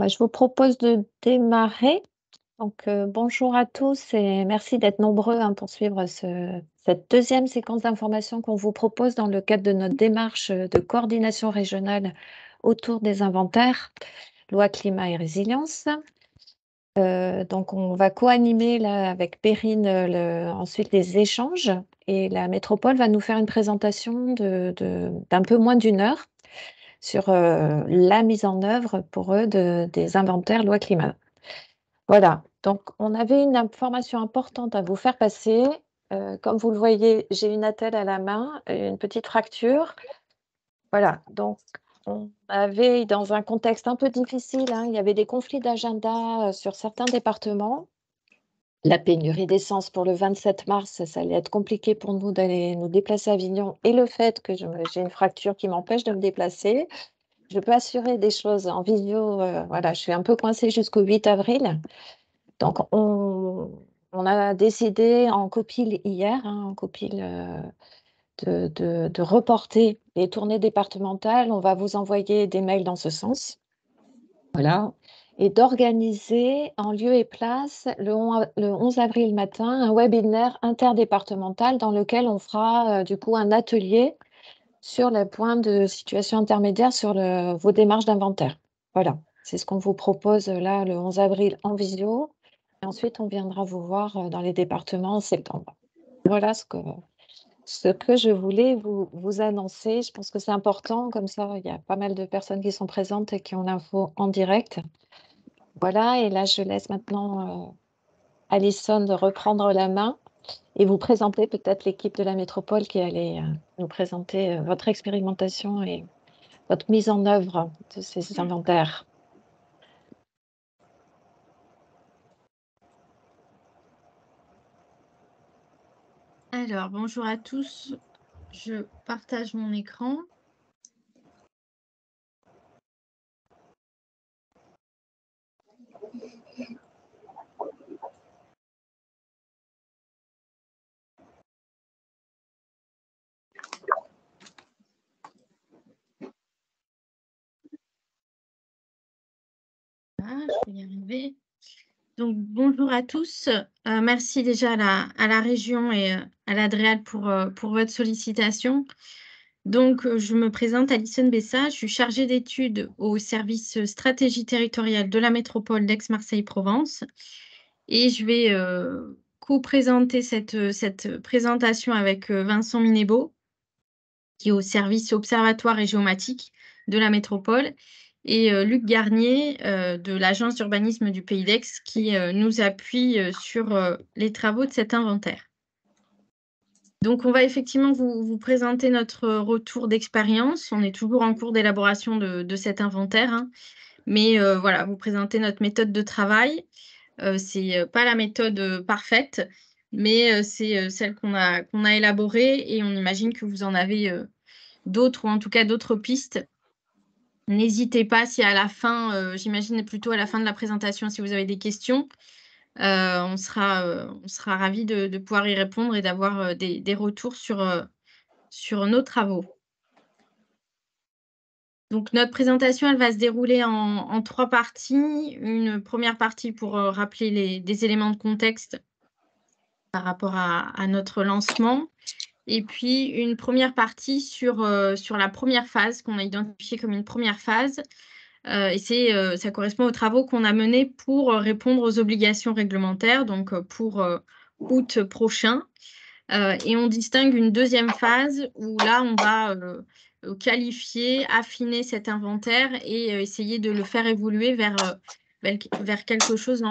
Bah, je vous propose de démarrer. Donc, euh, bonjour à tous et merci d'être nombreux hein, pour suivre cette deuxième séquence d'informations qu'on vous propose dans le cadre de notre démarche de coordination régionale autour des inventaires, loi climat et résilience. Euh, donc, on va co-animer avec Périne euh, ensuite les échanges et la métropole va nous faire une présentation d'un peu moins d'une heure sur euh, la mise en œuvre pour eux des inventaires loi climat. Voilà, donc on avait une information importante à vous faire passer. Euh, comme vous le voyez, j'ai une attelle à la main, une petite fracture. Voilà, donc on avait dans un contexte un peu difficile, hein, il y avait des conflits d'agenda euh, sur certains départements la pénurie d'essence pour le 27 mars, ça, allait être compliqué pour nous d'aller nous déplacer à Avignon et le fait que j'ai une fracture qui m'empêche de me déplacer. Je peux assurer des choses en visio. Euh, voilà, je suis un peu coincée jusqu'au 8 avril. Donc, on, a décidé en copile hier, hein, en copile, euh, de, de, reporter les tournées départementales. On va vous envoyer des mails dans ce sens. Voilà, et d'organiser en lieu et place le 11 avril matin un webinaire interdépartemental dans lequel on fera euh, du coup un atelier sur le point de situation intermédiaire sur vos démarches d'inventaire. Voilà, c'est ce qu'on vous propose euh, là le 11 avril en visio. ensuite, on viendra vous voir euh, dans les départements en septembre. Voilà ce que, ce que je voulais vous, vous annoncer. Je pense que c'est important, comme ça, il y a pas mal de personnes qui sont présentes et qui ont l'info en direct. Voilà, et là, je laisse maintenant euh, Alison de reprendre la main et vous présenter peut-être l'équipe de la métropole qui allait euh, nous présenter euh, votre expérimentation et votre mise en œuvre de ces inventaires. Alors, bonjour à tous. Je partage mon écran. vais y Donc, bonjour à tous. Euh, merci déjà à la, région et euh, à l'ADREAL euh, pour, votre sollicitation. Donc, je me présente Alison Bessa, je suis chargée d'études au service stratégie territoriale de la métropole d'Aix-Marseille-Provence et je vais co-présenter cette, cette, présentation avec Vincent Minébo, qui est au service observatoire et géomatique de la métropole et euh, Luc Garnier euh, de l'Agence d'urbanisme du Pays d'Aix qui euh, nous appuie sur les travaux de cet inventaire. Donc on va effectivement vous, présenter notre retour d'expérience. On est toujours en cours d'élaboration de, cet inventaire, hein. mais voilà, vous présenter notre méthode de travail. Ce n'est pas la méthode parfaite, mais c'est celle qu'on a, qu'on a élaborée et on imagine que vous en avez d'autres ou en tout cas d'autres pistes N'hésitez pas si à la fin, euh, j'imagine plutôt à la fin de la présentation, si vous avez des questions, euh, on sera, euh, sera ravis de, pouvoir y répondre et d'avoir des, retours sur, sur nos travaux. Donc notre présentation, elle va se dérouler en, trois parties. Une première partie pour rappeler les, des éléments de contexte par rapport à notre lancement et puis une première partie euh, sur, la première phase qu'on a identifiée comme une première phase. Euh, et euh, ça correspond aux travaux qu'on a menés pour répondre aux obligations réglementaires, donc pour août prochain. et on distingue une deuxième phase où là, on va qualifier, affiner cet inventaire et essayer de le faire évoluer vers, quelque chose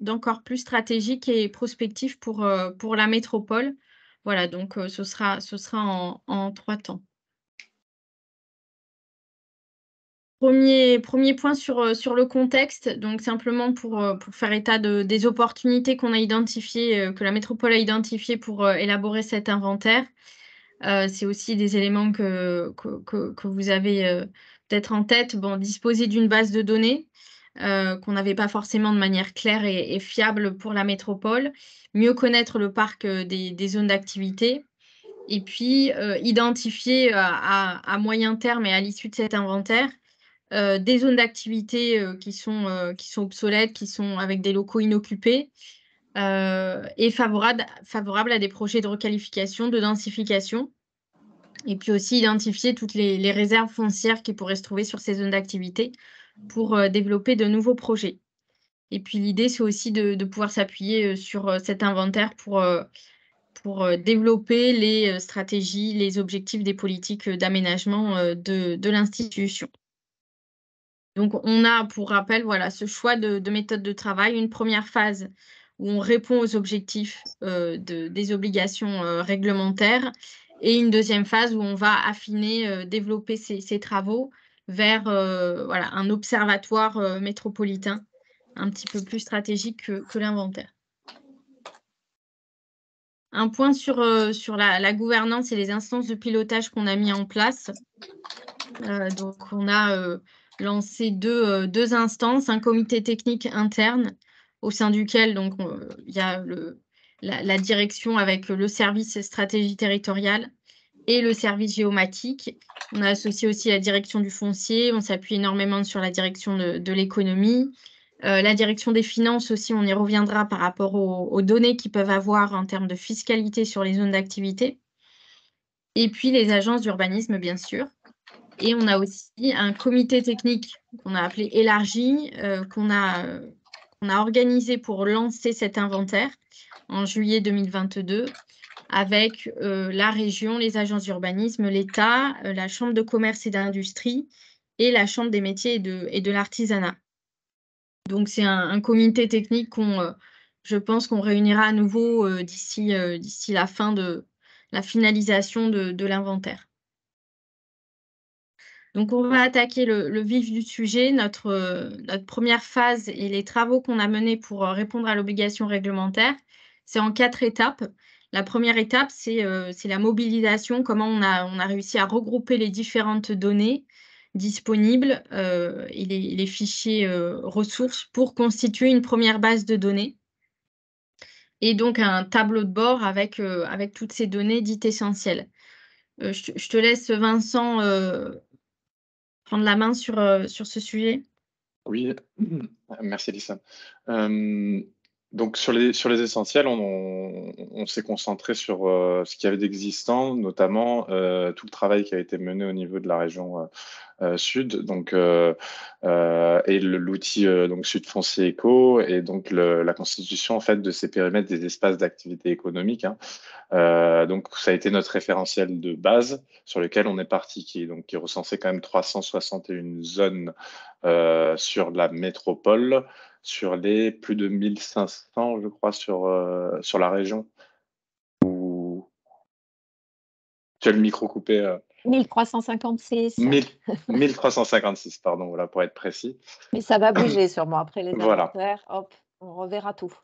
d'encore plus stratégique et prospectif pour la métropole voilà, donc euh, ce sera, en, trois temps. Premier, point euh, sur, le contexte, donc simplement pour, euh, faire état des opportunités qu'on a identifiées, que la métropole a identifiées pour élaborer cet inventaire. c'est aussi des éléments que, vous avez peut-être en tête. Bon, disposer d'une base de données, euh, qu'on n'avait pas forcément de manière claire et, fiable pour la métropole, mieux connaître le parc euh, des, zones d'activité, et puis euh, identifier à, moyen terme et à l'issue de cet inventaire des zones d'activité qui, sont, obsolètes, qui sont avec des locaux inoccupés et favorables, à des projets de requalification, de densification. Et puis aussi identifier toutes les réserves foncières qui pourraient se trouver sur ces zones d'activité pour euh, développer de nouveaux projets. Et puis l'idée, c'est aussi de, pouvoir s'appuyer euh, sur euh, cet inventaire pour, développer les stratégies, les objectifs des politiques d'aménagement de, l'institution. Donc on a, pour rappel, voilà, ce choix de, méthode de travail, une première phase où on répond aux objectifs des obligations réglementaires et une deuxième phase où on va affiner, développer ces travaux vers euh, un observatoire euh, métropolitain un petit peu plus stratégique que, l'inventaire. Un point sur, euh, sur la, gouvernance et les instances de pilotage qu'on a mis en place. donc, on a lancé deux, instances, un comité technique interne au sein duquel donc il y a le, la, la, direction avec le service stratégie territoriale, et le service géomatique. On a associé aussi la direction du foncier, on s'appuie énormément sur la direction de, l'économie. Euh, la direction des finances aussi, on y reviendra par rapport aux, données qu'ils peuvent avoir en termes de fiscalité sur les zones d'activité. Et puis les agences d'urbanisme, bien sûr. Et on a aussi un comité technique qu'on a appelé élargi, euh, qu'on a organisé pour lancer cet inventaire en juillet 2022 avec euh, la région, les agences d'urbanisme, l'État, euh, la Chambre de commerce et d'industrie et la Chambre des métiers et de, l'artisanat. Donc c'est un, comité technique qu'on, euh, je pense qu'on réunira à nouveau d'ici, d'ici la fin de la finalisation de, l'inventaire. Donc on va attaquer le, vif du sujet, notre première phase et les travaux qu'on a menés pour répondre à l'obligation réglementaire. C'est en quatre étapes. La première étape, c'est euh, la mobilisation, comment on a, réussi à regrouper les différentes données disponibles euh, et les, fichiers euh, ressources pour constituer une première base de données et donc un tableau de bord avec, toutes ces données dites essentielles. Je, te laisse, Vincent, prendre la main sur, sur ce sujet. Oui, merci, Lisa donc sur les, sur les essentiels, on, s'est concentré sur euh, ce qu'il y avait d'existant, notamment euh, tout le travail qui a été mené au niveau de la région euh, sud, donc et l'outil donc Sud Foncier Éco et donc la constitution en fait de ces périmètres des espaces d'activité économique. Hein. donc ça a été notre référentiel de base sur lequel on est parti, qui donc qui recensait quand même 361 zones sur la métropole sur les plus de 1500, je crois, sur, euh, sur la région. Où... Tu as le micro coupé. 1356. Euh. 1356, pardon, voilà, pour être précis. Mais ça va bouger sûrement après les voilà. Hop, on reverra tout.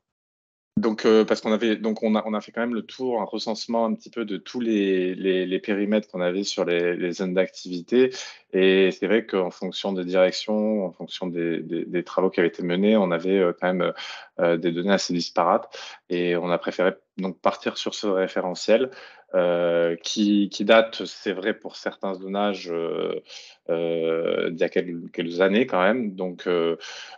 Donc, euh, parce qu'on avait, donc on a, on a fait quand même le tour, un recensement un petit peu de tous les, les, périmètres qu'on avait sur les, zones d'activité. Et c'est vrai qu'en fonction des directions, en fonction des, des, travaux qui avaient été menés, on avait euh, quand même euh, des données assez disparates. Et on a préféré donc partir sur ce référentiel euh, qui, date, c'est vrai pour certains zonages euh, euh, il y a quelques, années quand même. Donc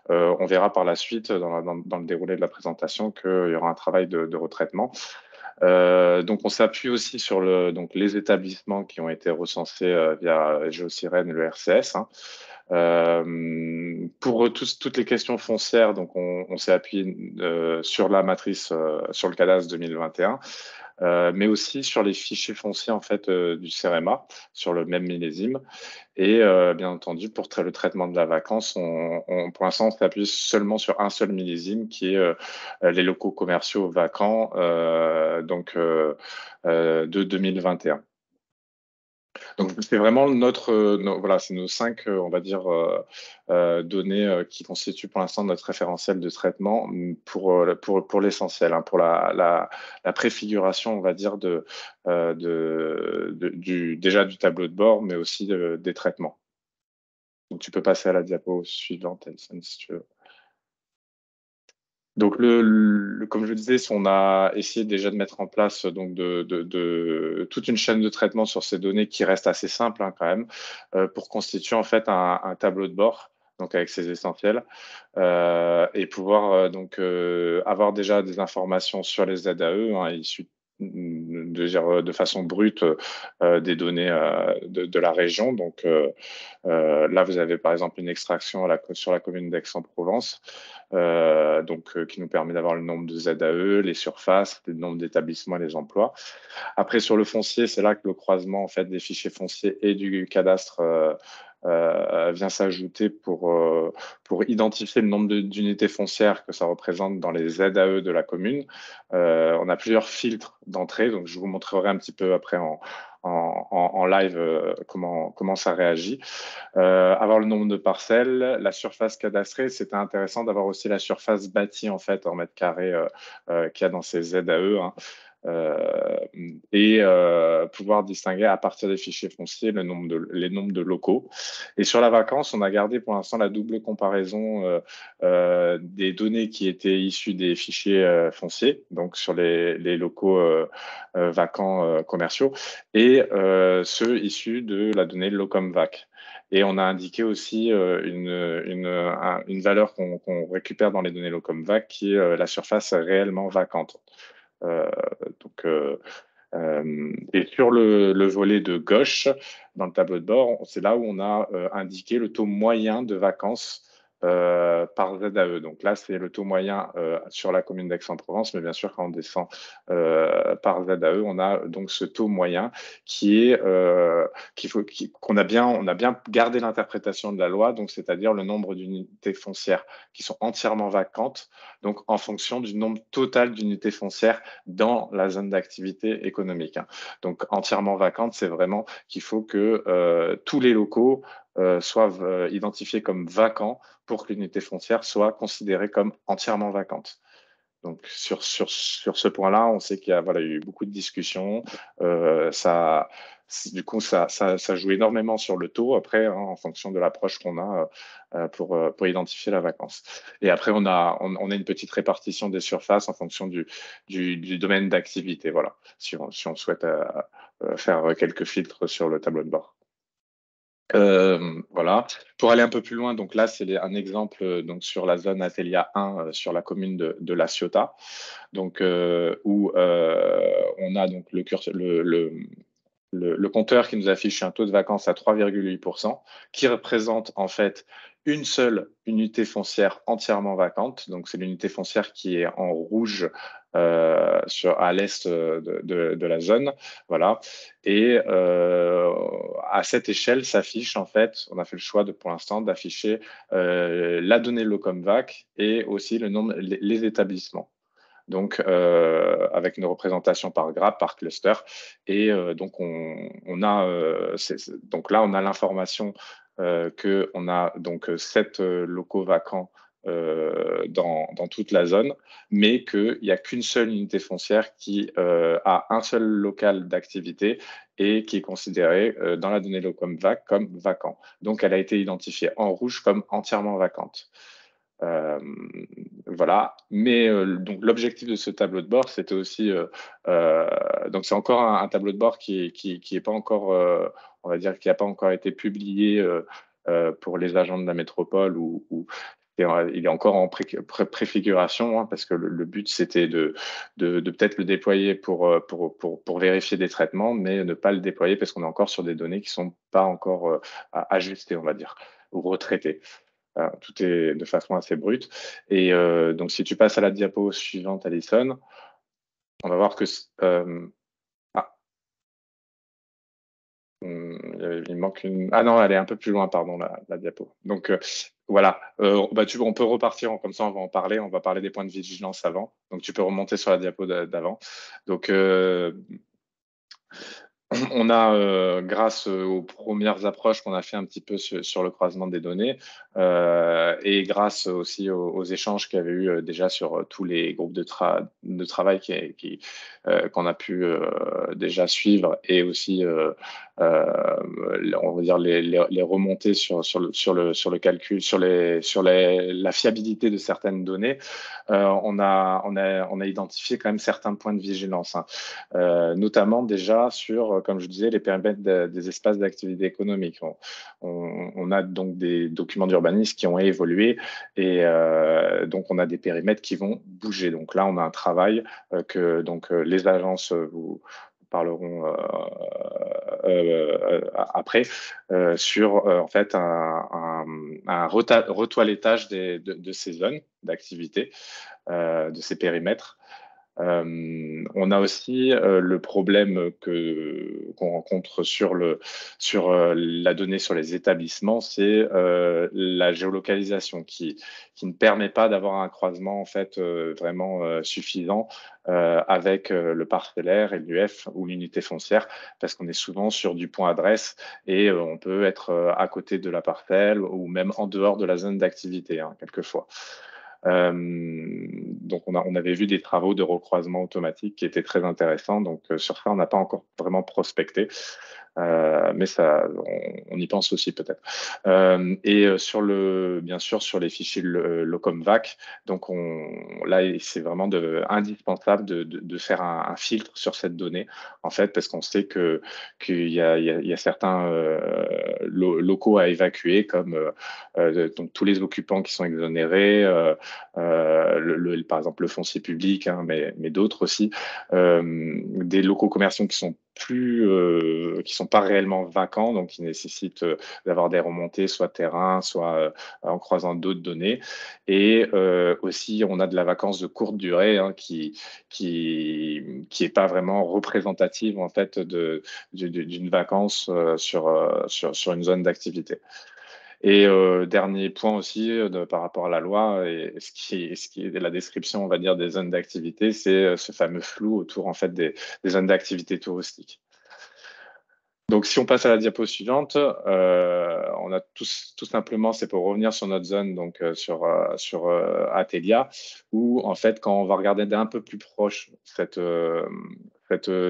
on verra par la suite dans, le déroulé de la présentation qu'il y aura un travail de, retraitement. donc, on s'appuie aussi sur les établissements qui ont été recensés via et le RCS, hein. Euh, pour toutes les questions foncières, donc on, s'est appuyé euh, sur la matrice, euh, sur le cadastre 2021. Euh, mais aussi sur les fichiers fonciers en fait du CRMA sur le même millésime. Et bien entendu, pour le traitement de la vacance, on, on pour l'instant, on s'appuie seulement sur un seul millésime qui est les locaux commerciaux vacants donc de 2021. Donc c'est vraiment notre, euh, nos, voilà, c'est nos cinq, euh, on va dire, euh, données qui constituent pour l'instant notre référentiel de traitement mm, pour pour, pour l'essentiel, hein, pour la, la, préfiguration, on va dire, de, de, du déjà du tableau de bord, mais aussi des traitements. Donc tu peux passer à la diapo suivante, Elson, si tu veux. Donc, le, comme je le disais, on a essayé déjà de mettre en place donc de, toute une chaîne de traitement sur ces données qui reste assez simple hein, quand même, euh, pour constituer en fait un, tableau de bord. Donc avec ses essentiels euh, et pouvoir euh, donc avoir déjà des informations sur les ZAE hein, issues euh, de, façon brute euh, des données euh, de, la région. Donc là, vous avez par exemple une extraction sur la commune d'Aix-en-Provence, donc qui nous permet d'avoir le nombre de ZAE, les surfaces, le nombre d'établissements et les emplois. Après, sur le foncier, c'est là que le croisement en fait des fichiers fonciers et du cadastre euh, vient s'ajouter pour, euh, pour identifier le nombre d'unités foncières que ça représente dans les ZAE de la commune. Euh, on a plusieurs filtres d'entrée, donc je vous montrerai un petit peu après en, en, en, live comment, comment ça réagit. avoir le nombre de parcelles, la surface cadastrée, c'était intéressant d'avoir aussi la surface bâtie en fait en mètres carrés qu'il y a dans ces ZAE. Hein. Euh, et euh, pouvoir distinguer à partir des fichiers fonciers le nombre de, les nombres de locaux. Et sur la vacance, on a gardé pour l'instant la double comparaison euh, des données qui étaient issues des fichiers fonciers, donc sur les, locaux vacants commerciaux, et ceux issus de la donnée locomvac. Et on a indiqué aussi une, une, une, valeur qu'on récupère dans les données locomvac qui est la surface réellement vacante. Euh, donc, euh, euh, et sur le, volet de gauche, dans le tableau de bord, c'est là où on a indiqué le taux moyen de vacances euh, par ZAE. Donc là, c'est le taux moyen euh, sur la commune d'Aix-en-Provence, mais bien sûr, quand on descend euh, par ZAE, on a donc ce taux moyen qui est qu'on a bien on a bien gardé l'interprétation de la loi, donc c'est-à-dire le nombre d'unités foncières qui sont entièrement vacantes, donc en fonction du nombre total d'unités foncières dans la zone d'activité économique. Hein. Donc entièrement vacante, c'est vraiment qu'il faut que tous les locaux euh, soit soient euh, identifiés comme vacants pour que l'unité frontière soit considérée comme entièrement vacante. Donc sur, sur, ce point-là, on sait qu'il y a voilà, eu beaucoup de discussions. Euh, ça, du coup, ça, ça, joue énormément sur le taux après, hein, en fonction de l'approche qu'on a pour, pour identifier la vacance. Et après, on a, on, a une petite répartition des surfaces en fonction du, du, domaine d'activité. Voilà, si on, souhaite faire quelques filtres sur le tableau de bord. Euh, voilà. Pour aller un peu plus loin, donc là, c'est un exemple euh, donc sur la zone atelia 1, euh, sur la commune de, La Ciotat, donc, où on a donc le, le, le, compteur qui nous affiche un taux de vacances à 3,8%, qui représente en fait une seule unité foncière entièrement vacante. Donc, c'est l'unité foncière qui est en rouge euh, à l'est de, la zone. Voilà. Et euh, à cette échelle s'affiche en fait, on a fait le choix de, pour l'instant d'afficher euh, la donnée locomvac et aussi le nombre, les, établissements. Donc, avec une représentation par grappe, par cluster. Et donc, donc là, on a l'information qu'on a donc sept locaux vacants euh, dans, toute la zone, mais qu'il n'y a qu'une seule unité foncière qui euh, a un seul local d'activité et qui est considérée euh, dans la donnée locomvac comme vacant. Donc elle a été identifiée en rouge comme entièrement vacante. voilà. Mais donc l'objectif de ce tableau de bord, c'était aussi donc c'est encore un, tableau de bord qui qui, est pas encore on va dire qui n'a pas encore été publié pour les agents de la métropole ou, ou il est encore en préfiguration hein, parce que le, but c'était de, peut-être le déployer euh, pour, vérifier des traitements, mais ne pas le déployer parce qu'on est encore sur des données qui ne sont pas encore euh, ajustées, on va dire, ou retraitées. Euh, tout est de façon assez brute. Et donc si tu passes à la diapo suivante, Alison, on va voir que il manque une... Ah non, elle est un peu plus loin, pardon, la, diapo. Donc euh, voilà, euh, bah, on peut repartir comme ça, on va en parler, on va parler des points de vigilance avant. Donc tu peux remonter sur la diapo d'avant. Donc euh, on a, euh, grâce euh, aux premières approches qu'on a fait un petit peu sur, le croisement des données euh, et grâce aussi aux, échanges qu'il y avait eu déjà sur tous les groupes de, travail qu'on a pu déjà suivre et aussi, on va dire, les, les, remontées sur, le, calcul, sur, la fiabilité de certaines données, on, a, identifié quand même certains points de vigilance, hein. notamment déjà sur comme je disais, les périmètres des espaces d'activité économique. On, a donc des documents d'urbanisme qui ont évolué et euh, donc on a des périmètres qui vont bouger. Donc là, on a un travail euh, que donc euh, les agences vous, parleront après, sur en fait un, un, retoilettage de, de, ces zones d'activité, de ces périmètres. Euh, on a aussi euh, le problème que qu'on rencontre sur le sur euh, la donnée sur les établissements, c'est la géolocalisation qui qui ne permet pas d'avoir un croisement en fait vraiment suffisant avec le parcellaire et l'UF ou l'unité foncière parce qu'on est souvent sur du point adresse et on peut être à côté de la parcelle ou même en dehors de la zone d'activité hein, quelquefois. Euh, donc, on, avait vu des travaux de recroisement automatique qui étaient très intéressants. Donc, euh, sur ça, on n'a pas encore vraiment prospecté. Euh, mais ça, on, y pense aussi peut-être. et sur le, bien sûr, sur les fichiers locomvac, donc on, là, c'est vraiment indispensable de, faire un, filtre sur cette donnée, en fait, parce qu'on sait que qu'il y, a certains locaux à évacuer, comme tous les occupants qui sont exonérés, euh, le, par exemple le foncier public, hein, mais, mais d'autres aussi, euh, des locaux commerciaux qui sont plus euh, qui sont pas réellement vacants, donc qui nécessitent d'avoir des remontées, soit terrain, soit en croisant d'autres données. Et aussi, on a de la vacance de courte durée hein, qui qui qui est pas vraiment représentative en fait de d'une vacance sur, sur sur une zone d'activité. Et euh, dernier point aussi euh, par rapport à la loi et ce qui, ce qui est la description, on va dire, des zones d'activité, c'est euh, ce fameux flou autour en fait des, zones d'activité touristiques. Donc, si on passe à la diapo suivante, on a tout, tout simplement, c'est pour revenir sur notre zone, donc sur, sur Atelia, où en fait, quand on va regarder d'un peu plus proche cette,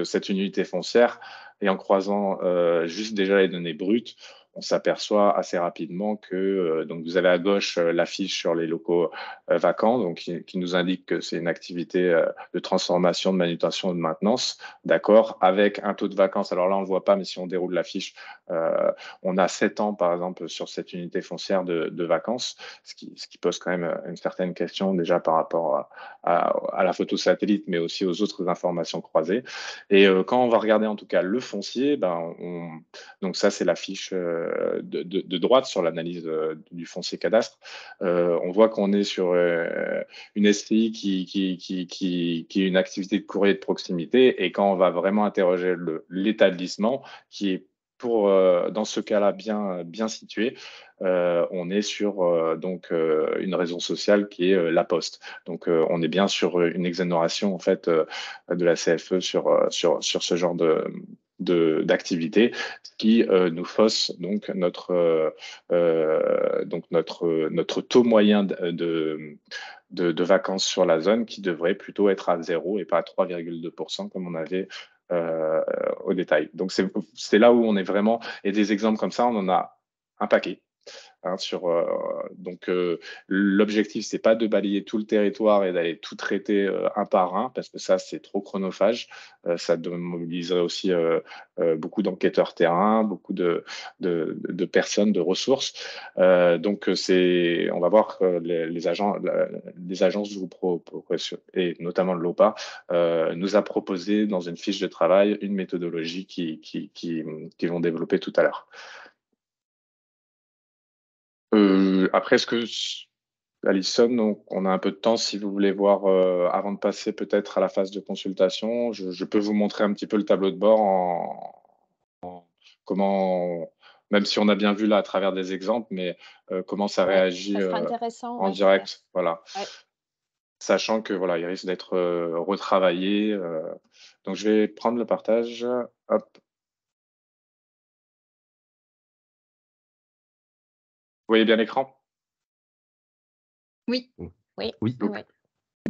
cette unité foncière et en croisant juste déjà les données brutes, on s'aperçoit assez rapidement que euh, donc vous avez à gauche euh, l'affiche sur les locaux euh, vacants, donc qui, nous indique que c'est une activité de transformation, de manutention, de maintenance, d'accord, avec un taux de vacances. Alors là, on le voit pas, mais si on déroule l'affiche, on a 7 ans par exemple sur cette unité foncière de, vacances, ce qui, ce qui, pose quand même une certaine question déjà par rapport à, la photo satellite, mais aussi aux autres informations croisées. Et quand on va regarder en tout cas le foncier, ben donc ça c'est l'affiche de, droite sur l'analyse euh, du foncier cadastre, euh, on voit qu'on est sur euh, une SCI qui, qui, est une activité de courrier de proximité. Et quand on va vraiment interroger l'établissement, qui est pour, dans ce cas-là, bien, bien situé, on est sur donc une raison sociale qui est la poste. Donc, on est bien sur une exonération en fait de la CFE sur, sur, sur ce genre de, d'activité, qui euh, nous fausse donc notre, euh, euh, donc notre, notre taux moyen de, de, vacances sur la zone qui devrait plutôt être à 0 et pas à 3,2% comme on avait euh, au détail. Donc c'est là où on est vraiment, et des exemples comme ça, on en a un paquet. Hein, sur, euh, donc euh, l'objectif c'est pas de balayer tout le territoire et d'aller tout traiter euh, un par un parce que ça c'est trop chronophage. ça mobiliserait aussi beaucoup d'enquêteurs terrain, beaucoup de, de, personnes, de ressources. donc c'est, on va voir que les, agents, les agences vous et notamment l'OPA nous a proposé dans une fiche de travail une méthodologie qui, qui, vont développer tout à l'heure. Euh, après, ce que Alison, donc, on a un peu de temps si vous voulez voir euh, avant de passer peut-être à la phase de consultation. Je, peux vous montrer un petit peu le tableau de bord en, comment, même si on a bien vu là à travers des exemples, mais euh, comment ça réagit en direct. Voilà. Sachant que voilà, il risque d'être retravaillé. donc je vais prendre le partage. Hop. Vous voyez bien l'écran mm. Oui. Oui. Oui.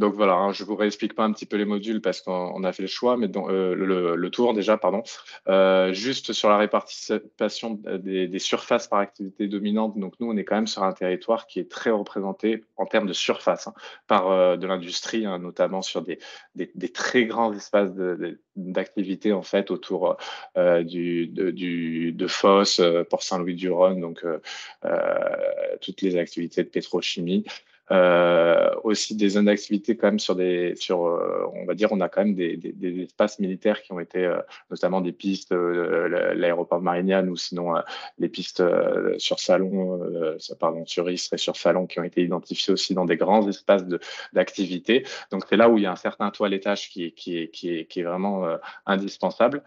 Donc voilà, hein, je vous réexplique pas un petit peu les modules parce qu'on a fait le choix, mais euh, le, tour déjà, pardon. Euh, juste sur la répartition des, surfaces par activité dominante, donc nous, on est quand même sur un territoire qui est très représenté en termes de surface hein, par euh, de l'industrie, hein, notamment sur des, très grands espaces d'activité en fait autour du, de, de Foss, Port Saint-Louis-du-Rhône, donc toutes les activités de pétrochimie. Euh, aussi des zones d'activité quand même sur des sur euh, on va dire on a quand même des, des, espaces militaires qui ont été euh, notamment des pistes l'aéroport de ou sinon les pistes sur Salon pardon sur Istres et sur Salon qui ont été identifiées aussi dans des grands espaces d'activité donc c'est là où il y a un certain toilettage qui est qui est qui qui est vraiment indispensable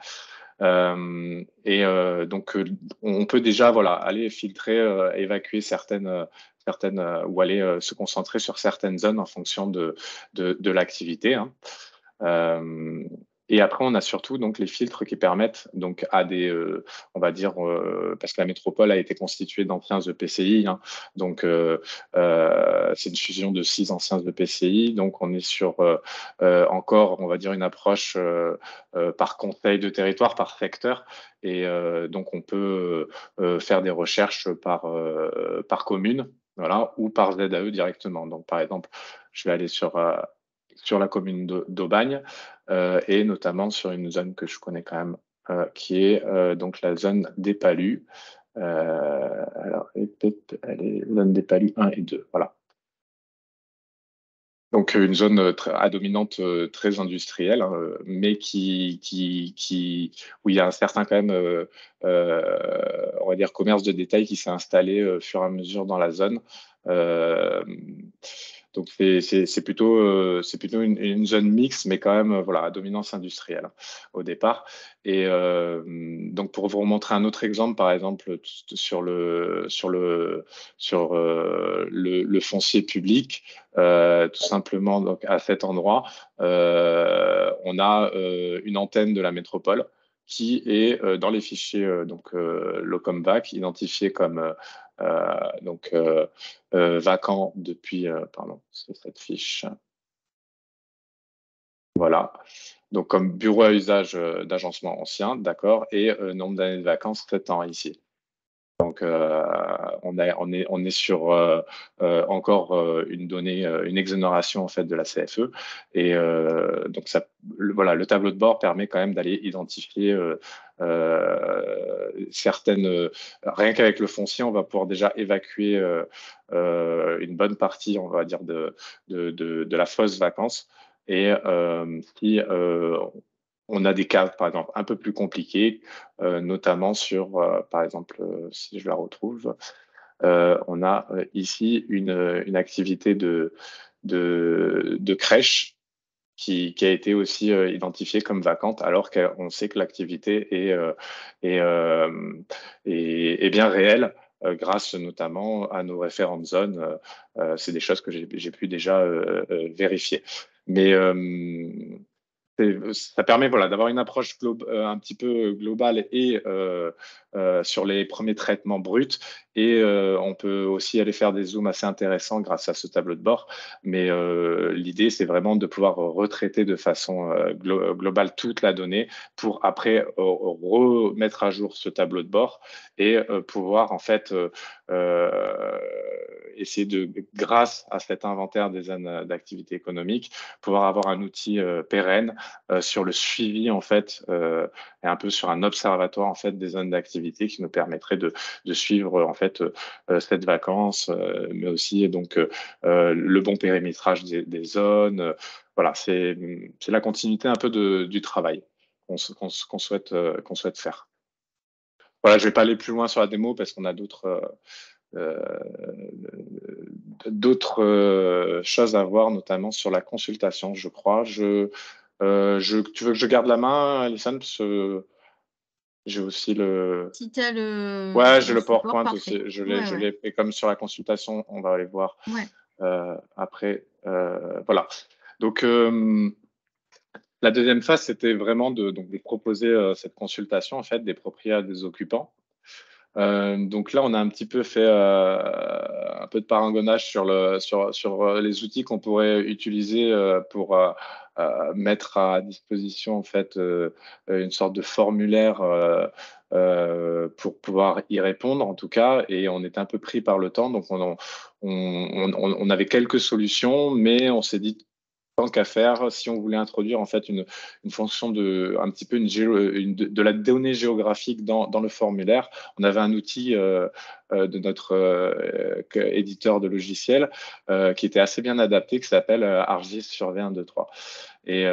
et donc, on peut déjà voilà, aller filtrer, évacuer certaines, certaines, euh, ou aller euh, se concentrer sur certaines zones en fonction de, l'activité. Hein. Euh, et après, on a surtout donc les filtres qui permettent donc à des, on va dire, parce que la métropole a été constituée d'anciens EPCI, hein, donc c'est une fusion de six anciens EPCI, donc on est sur encore, on va dire, une approche par conseil de territoire, par secteur, et donc on peut faire des recherches par par commune voilà, ou par ZAE directement. Donc, par exemple, je vais aller sur, euh, sur la commune d'Aubagne euh, et notamment sur une zone que je connais quand même, euh, qui est donc la zone des Palus. alors, elle est des Palus 1 et 2, voilà. Donc euh, une zone euh, à dominante euh, très industrielle, hein, mais qui, où il y a un certain quand même, on va dire, commerce de détail qui s'est installé au fur et à mesure dans la zone, euh, donc c'est plutôt euh, plutôt une, zone mixte, mais quand même euh, voilà à dominance industrielle hein, au départ. Et donc pour vous montrer un autre exemple, par exemple sur le sur le sur le, foncier public, tout simplement donc, à cet endroit, on a une antenne de la métropole qui est dans les fichiers donc locomvac identifiée comme euh, donc euh, euh, vacant depuis, pardon, c'est cette fiche. Voilà. Donc, comme bureau à usage d'agencement ancien, d'accord, et nombre d'années de vacances, 7 ans ici. Donc, on, on, est, on est sur encore une donnée, une exonération en fait de la CFE. Et donc, ça, voilà, le tableau de bord permet quand même d'aller identifier euh, certaines, euh, rien qu'avec le foncier, on va pouvoir déjà évacuer euh, une bonne partie, on va dire, de, la fausse vacance. Et si on a des cas, par exemple, un peu plus compliqués, notamment sur, par exemple, si je la retrouve, on a ici une, activité de, crèche qui, a été aussi euh, identifiée comme vacante, alors qu'on sait que l'activité est, euh, euh, est, est, bien réelle grâce notamment à nos référentes zones. c'est des choses que j'ai pu déjà vérifier. Mais ça permet voilà, d'avoir une approche euh, un petit peu globale et euh, euh, sur les premiers traitements bruts. Et on peut aussi aller faire des zooms assez intéressants grâce à ce tableau de bord. Mais l'idée, c'est vraiment de pouvoir retraiter de façon globale toute la donnée pour après remettre à jour ce tableau de bord et pouvoir en fait euh, essayer de, grâce à cet inventaire des zones d'activité économique, pouvoir avoir un outil euh, pérenne euh, sur le suivi en fait et un peu sur un observatoire en fait des zones d'activité qui nous permettrait de, de suivre en fait cette vacance, mais aussi donc le bon périmétrage des, zones. Voilà, c'est la continuité un peu de, du travail qu'on souhaite, qu'on souhaite faire voilà, je vais pas aller plus loin sur la démo parce qu'on a d'autres euh, euh d'autres euh, choses à voir, notamment sur la consultation, je crois. Je, euh, je tu veux que je garde la main, Alison j'ai aussi le. Si tu le. Ouais, j'ai le PowerPoint aussi. Je l'ai, je l'ai. Et comme sur la consultation, on va aller voir ouais. euh, après. Euh, voilà. Donc, euh, la deuxième phase, c'était vraiment de, donc, proposer euh, cette consultation en fait des propriétaires, des occupants. Euh, donc là, on a un petit peu fait euh, un peu de parangonnage sur, le, sur, les outils qu'on pourrait utiliser pour mettre à disposition en fait une sorte de formulaire pour pouvoir y répondre en tout cas. Et on est un peu pris par le temps, donc on, on avait quelques solutions, mais on s'est dit tant qu'à faire, si on voulait introduire en fait une, fonction de un petit peu une, de, la donnée géographique dans, le formulaire, on avait un outil euh, euh, de notre euh, éditeur de logiciel qui était assez bien adapté, qui s'appelle Argis sur V123 et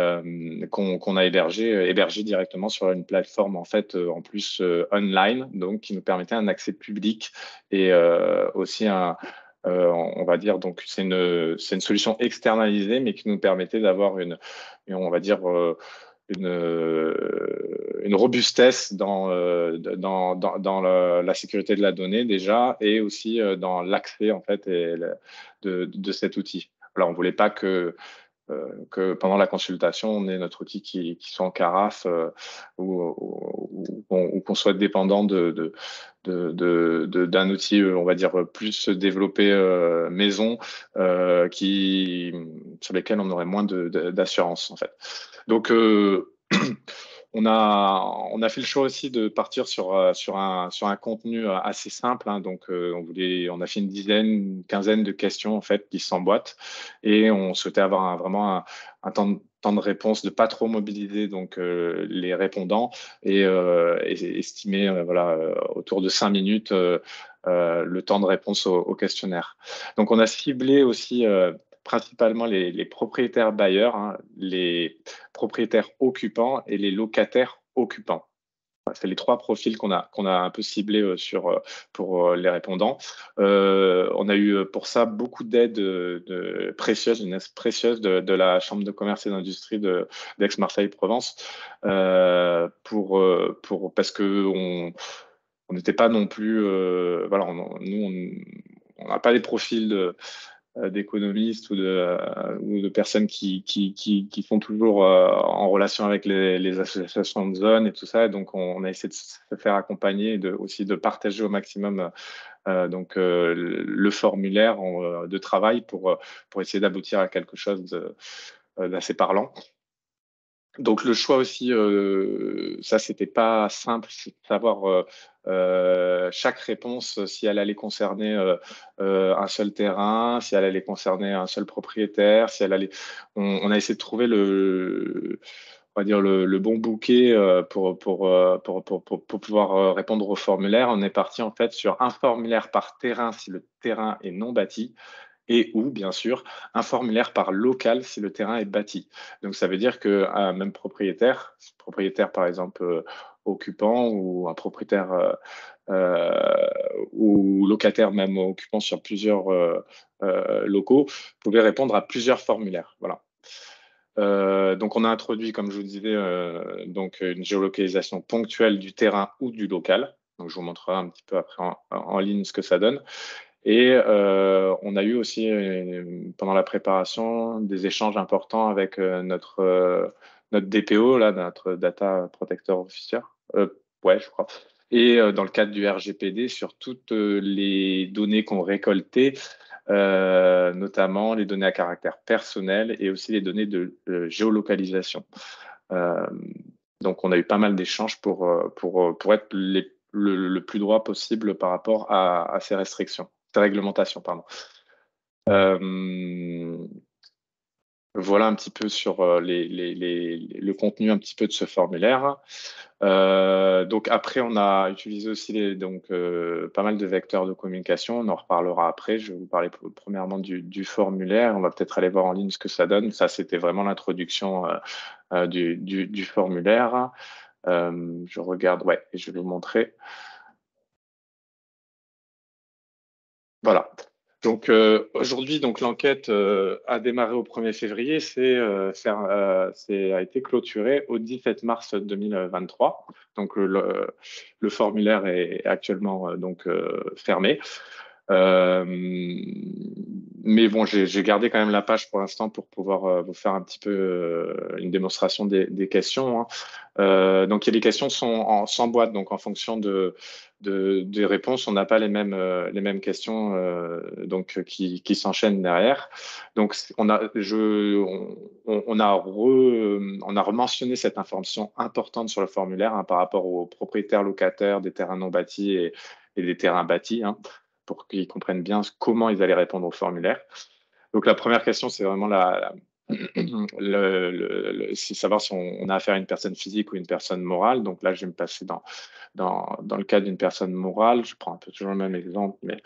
qu'on a hébergé, hébergé directement sur une plateforme en fait en plus online, donc qui nous permettait un accès public et aussi un euh, on va dire. Donc, c'est une, c'est une solution externalisée, mais qui nous permettait d'avoir une, on va dire, euh, euh, une, robustesse dans, dans, la sécurité de la donnée déjà, et aussi dans l'accès, en fait, de, de cet outil. Alors, on voulait pas que euh, que pendant la consultation, on ait notre outil qui, soit en carafe euh, ou, qu'on soit dépendant de, d'un outil, euh, on va dire, plus développé maison, qui, sur lesquels on aurait moins d'assurance, en fait. Donc, on a, on a fait le choix aussi de partir sur, euh, sur, un, sur un contenu euh, assez simple. Hein. donc, euh, on, voulait, on a fait une dizaine, une quinzaine de questions en fait, qui s'emboîtent. Et on souhaitait avoir vraiment un, un temps de temps de réponse, de pas trop mobiliser donc les répondants et, estimer voilà autour de cinq minutes le temps de réponse au, questionnaire. Donc on a ciblé aussi principalement les, propriétaires bailleurs, hein, les propriétaires occupants et les locataires occupants. C'est les trois profils qu'on a, qu'on a un peu ciblés euh, sur, euh, pour euh, les répondants. on a eu pour ça beaucoup d'aide de, précieuse, une aide précieuse de, la Chambre de commerce et d'industrie d'Aix-Marseille-Provence, pour, pour, parce qu'on n'était on pas non plus. voilà, nous, on n'a pas les profils de, euh, d'économistes euh, ou de, personnes qui, qui, font toujours euh, en relation avec les, associations de zone et tout ça. donc, on, a essayé de se faire accompagner et aussi de partager au maximum donc, le formulaire de travail pour essayer d'aboutir à quelque chose d'assez parlant donc le choix aussi, euh, ça c'était pas simple, c'est de savoir euh, euh, chaque réponse si elle allait concerner un seul terrain, si elle allait concerner un seul propriétaire, si elle allait. On, a essayé de trouver le, va dire bon bouquet pour pour, pouvoir répondre au formulaire. On est parti en fait sur un formulaire par terrain si le terrain est non bâti et ou bien sûr un formulaire par local si le terrain est bâti. Donc ça veut dire qu'un même propriétaire, propriétaire par exemple euh, occupant ou un propriétaire euh, euh, ou locataire même occupant sur plusieurs locaux, pouvait répondre à plusieurs formulaires. Voilà. donc, on a introduit, comme je vous disais, donc une géolocalisation ponctuelle du terrain ou du local. Donc, je vous montrerai un petit peu après en ligne ce que ça donne. Et euh, on a eu aussi, euh, pendant la préparation, des échanges importants avec euh, notre, euh, notre DPO, là, notre Data Protector Officer. ouais, je crois. Et dans le cadre du RGPD, sur toutes les données qu'on récoltait, notamment les données à caractère personnel et aussi les données de, géolocalisation. donc, on a eu pas mal d'échanges pour, pour, pour être le, plus droit possible par rapport à ces restrictions réglementation, pardon. Euh, voilà un petit peu sur euh, le contenu un petit peu de ce formulaire. Euh, donc après, on a utilisé aussi donc, pas mal de vecteurs de communication. On en reparlera après. Je vais vous parler premièrement du, formulaire. On va peut-être aller voir en ligne ce que ça donne. Ça, c'était vraiment l'introduction du, formulaire. je regarde, ouais, et je vais vous montrer. Voilà. Donc euh, aujourd'hui, donc l'enquête euh, a démarré au 1er février, euh, c'est a été clôturée au 17 mars 2023. Donc le, le formulaire est actuellement donc fermé. Euh, mais bon, j'ai gardé quand même la page pour l'instant pour pouvoir euh, vous faire un petit peu euh, une démonstration des, des questions. Hein. Euh, donc, les questions sont en, sans boîte, donc en fonction de, des réponses, on n'a pas les mêmes, les mêmes questions donc, qui, qui s'enchaînent derrière. Donc, on a, je, on, a, on a rementionné cette information importante sur le formulaire hein, par rapport aux propriétaires locataires des terrains non bâtis et, des terrains bâtis. Hein pour qu'ils comprennent bien comment ils allaient répondre au formulaire. Donc la première question, c'est vraiment la, le, savoir si on, a affaire à une personne physique ou une personne morale. Donc là, je vais me passer dans, dans, le cas d'une personne morale. Je prends un peu toujours le même exemple, mais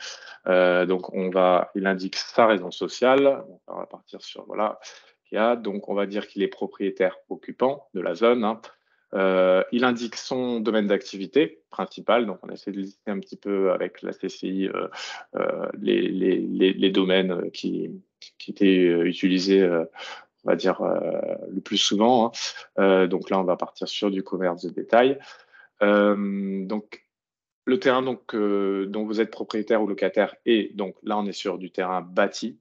euh, donc on va, il indique sa raison sociale. On va partir sur voilà. y a. Donc, on va dire qu'il est propriétaire occupant de la zone. Hein. Euh, il indique son domaine d'activité principal, donc on essaie de lister un petit peu avec la CCI euh, euh, les, domaines qui, étaient utilisés, on va dire, le plus souvent. Hein. donc là, on va partir sur du commerce de détail. donc le terrain dont vous êtes propriétaire ou locataire, est, donc là, on est sur du terrain bâti,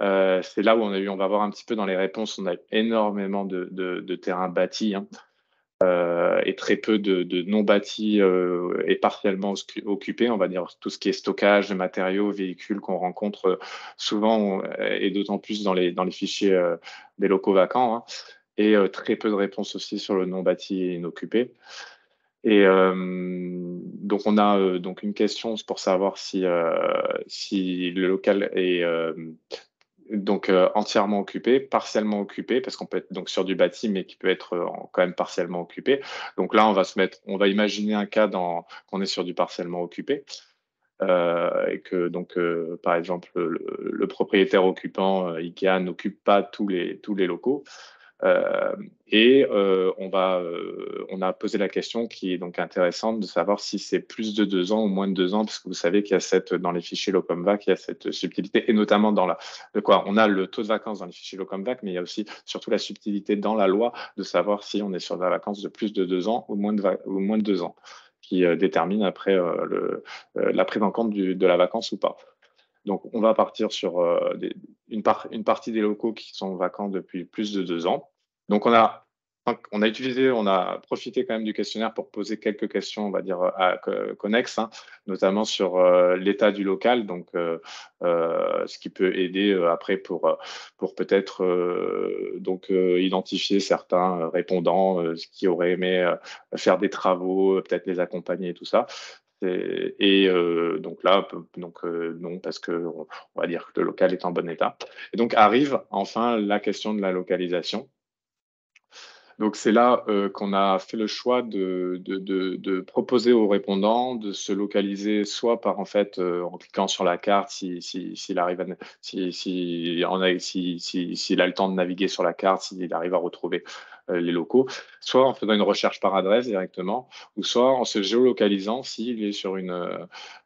c'est là où on a eu, on va voir un petit peu dans les réponses, on a énormément de, de, de terrains bâtis. Hein. Euh, et très peu de, non bâtis euh, et partiellement occupés, on va dire tout ce qui est stockage de matériaux, véhicules qu'on rencontre euh, souvent et d'autant plus dans les, dans les fichiers des locaux vacants, hein, et très peu de réponses aussi sur le non bâti et inoccupé. Et donc on a donc une question pour savoir si, si le local est donc euh, entièrement occupé, partiellement occupé, parce qu'on peut être donc sur du bâti, mais qui peut être euh, quand même partiellement occupé. Donc là, on va se mettre, on va imaginer un cas dans qu'on est sur du partiellement occupé. Euh, et que donc, par exemple, le, le propriétaire occupant IKEA n'occupe pas tous les, tous les locaux, euh, et euh, on, va, euh, on a posé la question qui est donc intéressante de savoir si c'est plus de deux ans ou moins de deux ans, parce que vous savez qu'il y a cette, dans les fichiers Locomvac, il y a cette subtilité, et notamment dans la, quoi, on a le taux de vacances dans les fichiers Locomvac, mais il y a aussi surtout la subtilité dans la loi de savoir si on est sur la vacance de plus de deux ans ou moins de, moins de deux ans, qui détermine après le, la prise en compte de la vacance ou pas. Donc, on va partir sur une, une partie des locaux qui sont vacants depuis plus de deux ans donc, on a, on a utilisé, on a profité quand même du questionnaire pour poser quelques questions, on va dire, à, Connex, hein, notamment sur euh, l'état du local, donc euh, euh, ce qui peut aider après pour, pour peut-être donc identifier certains répondants qui auraient aimé faire des travaux, peut-être les accompagner, et tout ça. Et, donc là, donc, non, parce que on, va dire que le local est en bon état. Et donc arrive enfin la question de la localisation. Donc c'est là euh, qu'on a fait le choix de, de, de, proposer aux répondants de se localiser soit par en fait euh, en cliquant sur la carte si, si, arrive si, si, s'il a le temps de naviguer sur la carte, s'il arrive à retrouver euh, les locaux, soit en faisant une recherche par adresse directement, ou soit en se géolocalisant s'il est sur une, euh,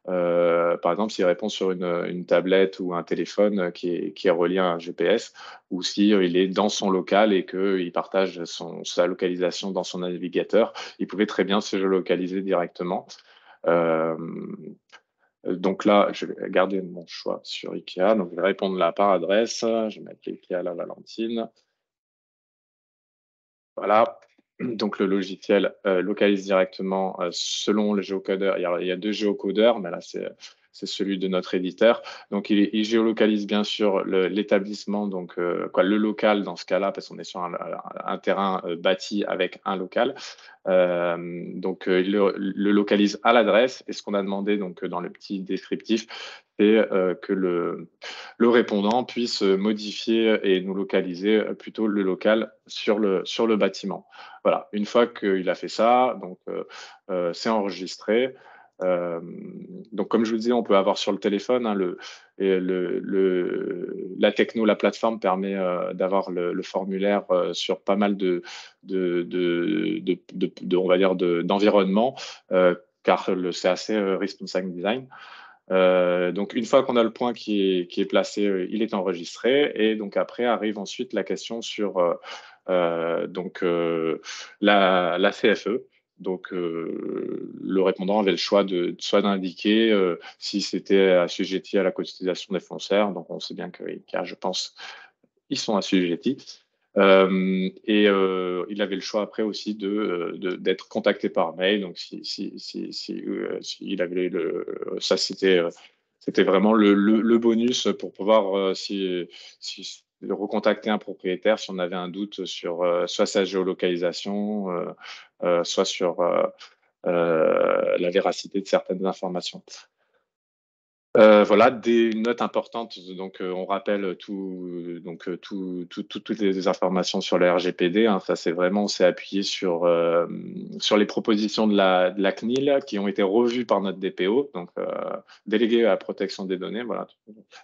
euh, par exemple, s'il répond sur une, tablette ou un téléphone qui est, relié à un GPS, ou s'il est dans son local et qu'il partage sa localisation dans son navigateur, il pouvait très bien se géolocaliser directement. donc là, je vais garder mon choix sur IKEA. Donc je vais répondre là par adresse. Je vais mettre IKEA la Valentine. Voilà. Donc le logiciel euh, localise directement euh, selon le géocodeur. Il y, a, il y a deux géocodeurs, mais là c'est c'est celui de notre éditeur. Donc, il, géolocalise bien sûr l'établissement, donc euh, quoi, le local dans ce cas-là, parce qu'on est sur un, terrain euh, bâti avec un local. Euh, donc, il le, localise à l'adresse. Et ce qu'on a demandé donc dans le petit descriptif, c'est que le, répondant puisse modifier et nous localiser plutôt le local sur le, sur le bâtiment. Voilà. Une fois qu'il a fait ça, donc c'est enregistré. Euh, donc, comme je vous disais, on peut avoir sur le téléphone hein, la techno, la plateforme permet euh, d'avoir le, formulaire euh, sur pas mal de, de, on va dire, d'environnement, car c'est assez responsive design. donc une fois qu'on a le point qui est, placé, il est enregistré et donc après arrive ensuite la question sur donc la, la, CFE donc, euh, le répondant avait le choix de soit d'indiquer euh, si c'était assujetti à la cotisation des foncières. Donc, on sait bien que car je pense, ils sont assujettis. Euh, et il avait le choix après aussi de, d'être contacté par mail. Donc, si, si, il avait le, ça, c'était, c'était vraiment le, le, bonus pour pouvoir, si, si de recontacter un propriétaire si on avait un doute sur euh, soit sa géolocalisation, euh, euh, soit sur la véracité de certaines informations. Euh, voilà, des notes importantes. Donc, euh, on rappelle tout, donc, euh, toutes les informations sur le RGPD. Hein. Ça, c'est vraiment, on s'est appuyé sur, sur les propositions de la, CNIL qui ont été revues par notre DPO, donc délégué à la protection des données. Voilà,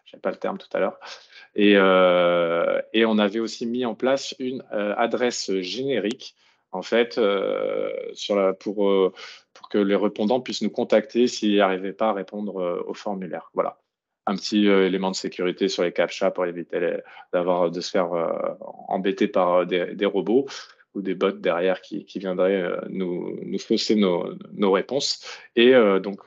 je pas le terme tout à l'heure. et, on avait aussi mis en place une adresse générique en fait, euh, euh, pour, que les répondants puissent nous contacter s'ils n'arrivaient pas à répondre euh, au formulaire. Voilà. Un petit élément de sécurité sur les CAPTCHA pour éviter d'avoir de se faire embêter par des, robots ou des bots derrière qui, viendraient nous, fausser nos, nos, réponses. Et donc,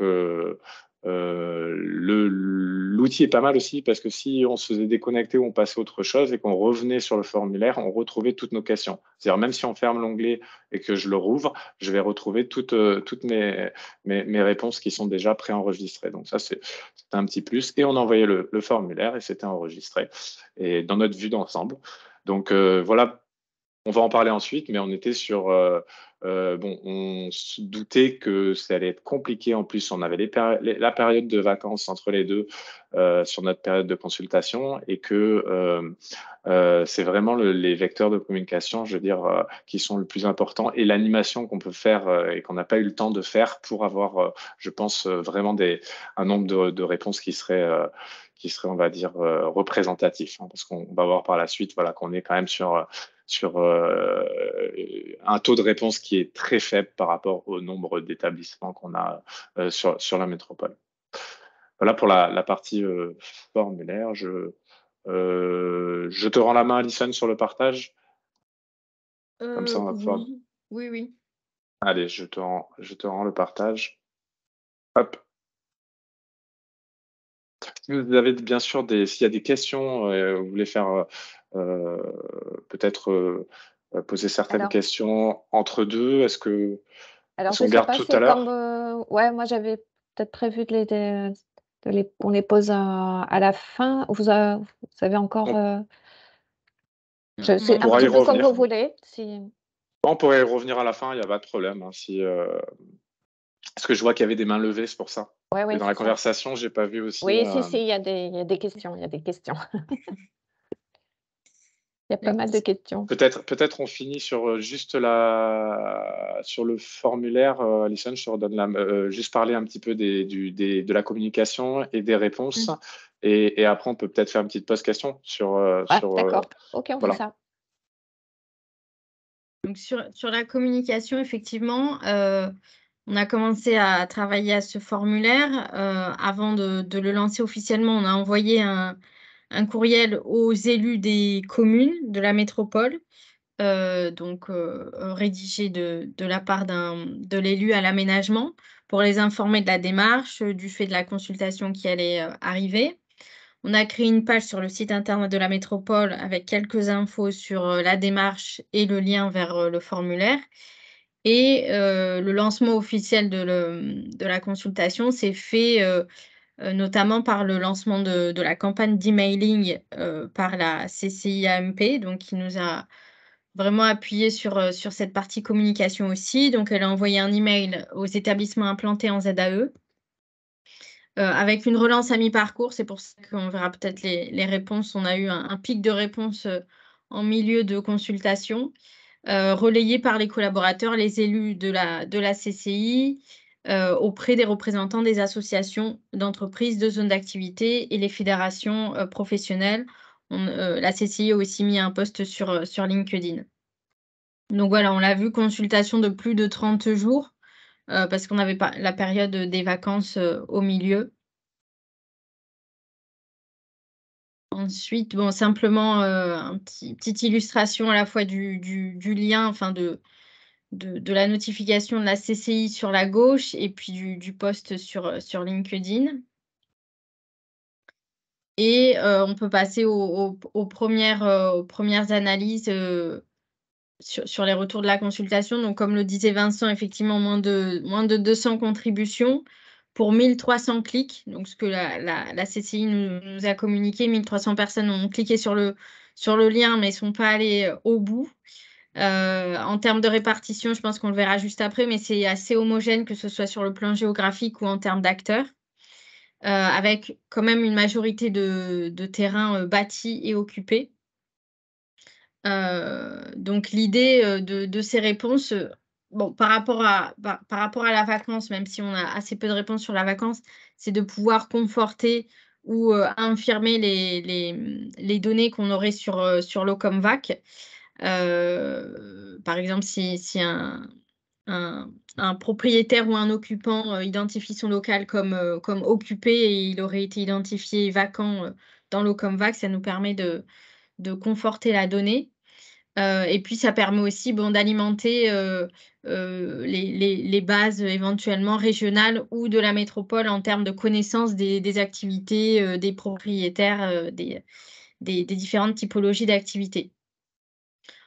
euh, l'outil est pas mal aussi parce que si on se faisait déconnecter ou on passait autre chose et qu'on revenait sur le formulaire, on retrouvait toutes nos questions. C'est-à-dire même si on ferme l'onglet et que je le rouvre, je vais retrouver toutes, euh, toutes mes, mes, réponses qui sont déjà préenregistrées. Donc ça, c'est un petit plus. Et on envoyait le, formulaire et c'était enregistré et dans notre vue d'ensemble. Donc euh, voilà, on va en parler ensuite, mais on était sur, euh, bon, on se doutait que ça allait être compliqué. En plus, on avait la période de vacances entre les deux euh, sur notre période de consultation et que euh, c'est vraiment les vecteurs de communication, je veux dire, qui sont le plus important et l'animation qu'on peut faire et qu'on n'a pas eu le temps de faire pour avoir, je pense, vraiment un nombre de, réponses qui seraient qui serait, on va dire, représentatif, hein, parce qu'on va voir par la suite voilà, qu'on est quand même sur sur euh, euh, un taux de réponse qui est très faible par rapport au nombre d'établissements qu'on a euh, sur, sur, la métropole. Voilà pour la, la partie formulaire. Je, je te rends la main, Alison, sur le partage. Comme ça, on va oui. pouvoir. Oui, oui. Allez, je te rends, je te rends le partage. Hop. vous avez bien sûr des, s'il y a des questions, vous voulez faire euh, peut-être euh, poser certaines questions entre deux Est-ce que alors, tout à l'heure euh, Ouais, moi j'avais peut-être prévu de les, on les pose à, la fin. Vous, avez encore un peu comme vous voulez. On pourrait y revenir à la fin, il n'y a pas de problème. Hein, si, Parce que je vois qu'il y avait des mains levées, c'est pour ça. dans la conversation, je n'ai pas vu aussi. Oui, si, il y, a des questions. Il y a des questions. Il y a pas mal de questions. Peut-être, peut-être on finit sur euh, juste la, sur le formulaire. Euh, Alison, je te redonne la, euh, juste parler un petit peu des, du, des, de la communication et des réponses. Mm. Et, et, après, on peut peut-être faire une petite post-question sur. sur d'accord. ok, on fait ça. Donc sur, sur la communication, effectivement, on a commencé à travailler à ce formulaire. avant de, de, le lancer officiellement, on a envoyé un, un courriel aux élus des communes de la métropole, euh, donc euh, rédigé de, la part de l'élu à l'aménagement, pour les informer de la démarche, euh, du fait de la consultation qui allait arriver. On a créé une page sur le site internet de la métropole avec quelques infos sur la démarche et le lien vers le formulaire. Et le lancement officiel de, la consultation s'est fait euh, notamment par le lancement de, la campagne d'emailing euh, par la CCIAMP, donc qui nous a vraiment appuyé sur, euh, sur cette partie communication aussi. Donc, elle a envoyé un email aux établissements implantés en ZAE. avec une relance à mi-parcours, c'est pour ça qu'on verra peut-être les, réponses. On a eu un, pic de réponses en milieu de consultation, relayé par les collaborateurs, les élus de la, de la CCI, euh, auprès des représentants des associations d'entreprises de zones d'activité et les fédérations euh, professionnelles. Euh, la CCI a aussi mis un poste sur, LinkedIn. Donc voilà, on l'a vu, consultation de plus de 30 jours parce qu'on n'avait pas la période des vacances au milieu. Ensuite, bon, simplement une petite illustration à la fois du lien, enfin de, de, la notification de la CCI sur la gauche et puis du, poste post sur, LinkedIn. Et euh, on peut passer euh, aux, premières, analyses euh, sur, les retours de la consultation. Donc, comme le disait Vincent, effectivement, moins de, moins de 200 contributions pour 1300 clics. Donc, ce que la, CCI nous, a communiqué, 1300 personnes ont cliqué sur le, sur le lien mais ne sont pas allées au bout. Euh, en termes de répartition, je pense qu'on le verra juste après, mais c'est assez homogène que ce soit sur le plan géographique ou en termes d'acteurs, euh, avec quand même une majorité de, terrains euh, bâtis et occupés. donc l'idée de, ces réponses, bon, par rapport, à, la vacance, même si on a assez peu de réponses sur la vacance, c'est de pouvoir conforter ou infirmer les, données qu'on aurait sur l'OCOMVAC euh, par exemple, si, un, propriétaire ou un occupant euh, identifie son local euh, comme, occupé et il aurait été identifié vacant dans l'eau comme l'OCOMVAC, ça nous permet de, conforter la donnée. et puis, ça permet aussi bon, d'alimenter les, bases éventuellement régionales ou de la métropole en termes de connaissance des, activités des propriétaires, des différentes typologies d'activités.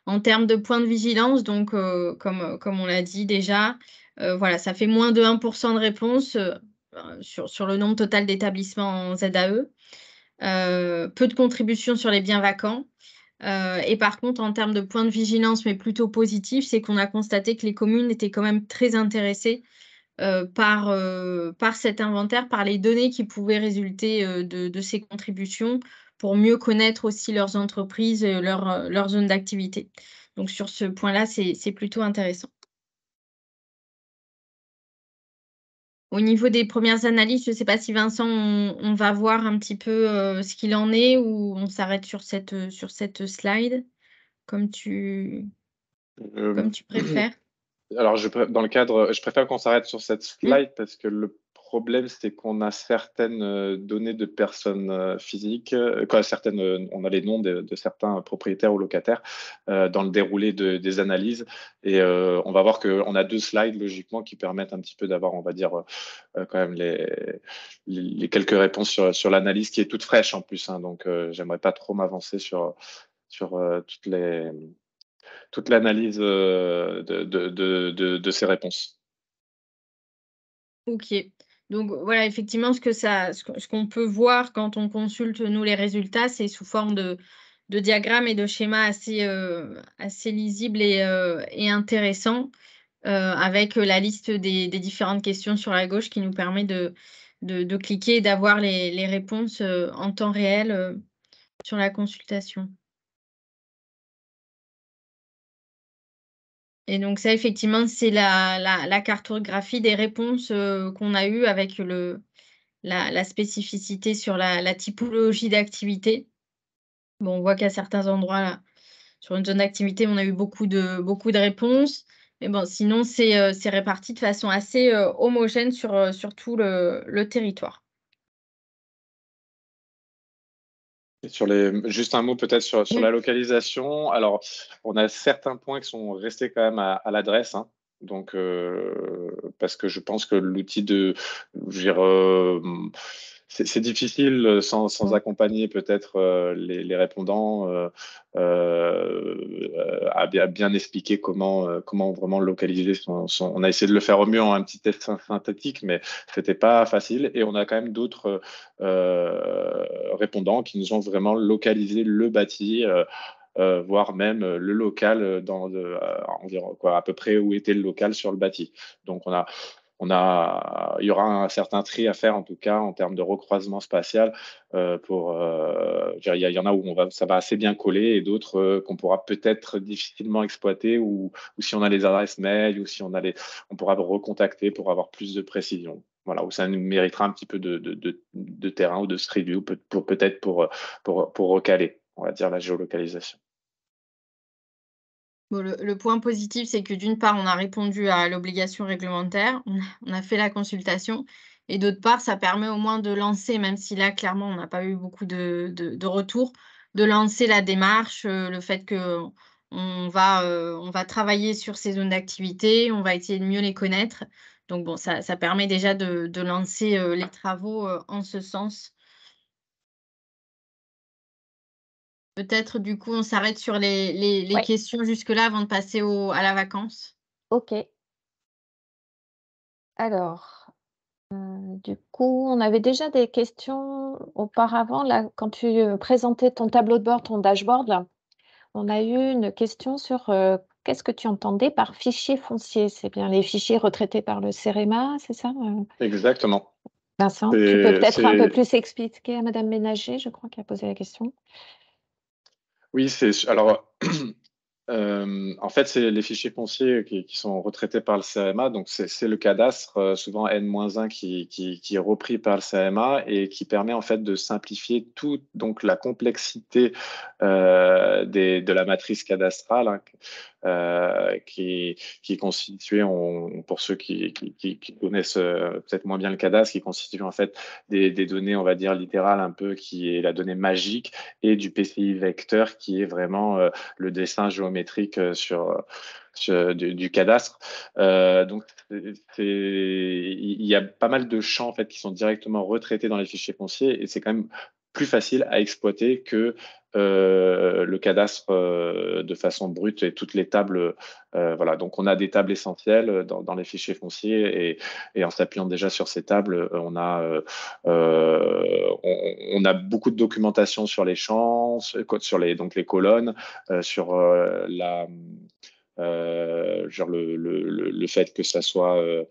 En termes de points de vigilance, donc euh, comme, euh, comme on l'a dit déjà, euh, voilà, ça fait moins de 1% de réponse ben, sur, sur, le nombre total d'établissements en ZAE. peu de contributions sur les biens vacants. et par contre, en termes de points de vigilance, mais plutôt positifs, c'est qu'on a constaté que les communes étaient quand même très intéressées par, par cet inventaire, par les données qui pouvaient résulter de, de, ces contributions pour mieux connaître aussi leurs entreprises, leur, euh, leur zone d'activité. Donc sur ce point-là, c'est plutôt intéressant. Au niveau des premières analyses, je ne sais pas si Vincent, on, va voir un petit peu euh, ce qu'il en est ou on s'arrête sur cette, euh, sur cette slide, comme tu, tu préfères. Alors, dans le cadre, je préfère qu'on s'arrête sur cette slide parce que le problème, c'est qu'on a certaines euh, données de personnes euh, physiques, euh, certaines, on a les noms de, certains propriétaires ou locataires dans le déroulé des analyses. Et on va voir qu'on a deux slides logiquement qui permettent un petit peu d'avoir, on va dire, quand même les, quelques réponses sur, l'analyse qui est toute fraîche en plus. Hein. donc, j'aimerais pas trop m'avancer sur, toute l'analyse de ces réponses. Ok. Donc voilà, effectivement, ce que ça, ce qu'on peut voir quand on consulte nous les résultats, c'est sous forme de, de diagrammes et de schémas assez, euh, lisibles et, euh, intéressants, euh, avec la liste des, différentes questions sur la gauche qui nous permet de, cliquer et d'avoir les, réponses en temps réel sur la consultation. Et donc ça, effectivement, c'est la, cartographie des réponses euh, qu'on a eues avec la, spécificité sur la, typologie d'activité. Bon, on voit qu'à certains endroits, sur une zone d'activité, on a eu beaucoup de, beaucoup de réponses. Mais bon, sinon, c'est euh, réparti de façon assez euh, homogène sur, tout le territoire. Sur les, juste un mot peut-être sur, la localisation. Alors, on a certains points qui sont restés quand même à, l'adresse. Hein. Donc, euh, parce que je pense que l'outil de, je euh, c'est difficile euh, sans, accompagner peut-être euh, les, répondants euh, à, bien, bien expliquer comment, comment vraiment localiser son, On a essayé de le faire au mieux en un petit test synthétique, mais c'était pas facile. Et on a quand même d'autres répondants qui nous ont vraiment localisé le bâti. voire même le local dans environ quoi à peu près où était le local sur le bâti. Donc on a on a, il y aura un certain tri à faire en tout cas en termes de recroisement spatial. Euh, pour, euh, il y, en a où on va, ça va assez bien coller et d'autres euh, qu'on pourra peut-être difficilement exploiter ou, si on a les adresses mail ou si on a les, on pourra recontacter pour avoir plus de précision. Voilà, où ça nous méritera un petit peu de, terrain ou de street view pour peut-être pour, pour recaler, on va dire la géolocalisation le, point positif, c'est que d'une part, on a répondu à l'obligation réglementaire, on a, fait la consultation, et d'autre part, ça permet au moins de lancer, même si là, clairement, on n'a pas eu beaucoup de, de, de retours, de lancer la démarche, euh, le fait qu'on va, euh, va travailler sur ces zones d'activité, on va essayer de mieux les connaître. Donc, bon, ça, permet déjà de, lancer euh, les travaux en ce sens Peut-être du coup, on s'arrête sur les, questions jusque-là avant de passer à la vacance. Ok. Alors, euh, du coup, on avait déjà des questions auparavant. Là, quand tu euh, présentais ton tableau de bord, ton dashboard, on a eu une question sur euh, qu'est-ce que tu entendais par fichier foncier C'est bien les fichiers retraités par le CEREMA, c'est ça Exactement. Vincent, tu peux peut-être un peu plus expliquer à Madame Ménager, je crois, qui a posé la question. Oui, c'est alors euh, en fait c'est les fichiers fonciers qui, sont retraités par le CMA, donc c'est le cadastre euh, souvent n-1 qui, qui, est repris par le CMA et qui permet en fait de simplifier toute donc la complexité euh, de la matrice cadastrale. Hein, euh, qui, qui est constitué, pour ceux qui, connaissent euh, peut-être moins bien le cadastre, qui constitue en fait des, données, on va dire, littérales un peu, qui est la donnée magique, et du PCI vecteur, qui est vraiment euh, le dessin géométrique sur... Du, cadastre. donc, il y a pas mal de champs en fait qui sont directement retraités dans les fichiers fonciers et c'est quand même plus facile à exploiter que euh, le cadastre euh, de façon brute et toutes les tables. Euh, voilà, donc on a des tables essentielles dans, les fichiers fonciers et, en s'appuyant déjà sur ces tables, on a, on, a beaucoup de documentation sur les champs, sur les, donc les colonnes, sur la. genre le, le, le, fait que ça soit euh,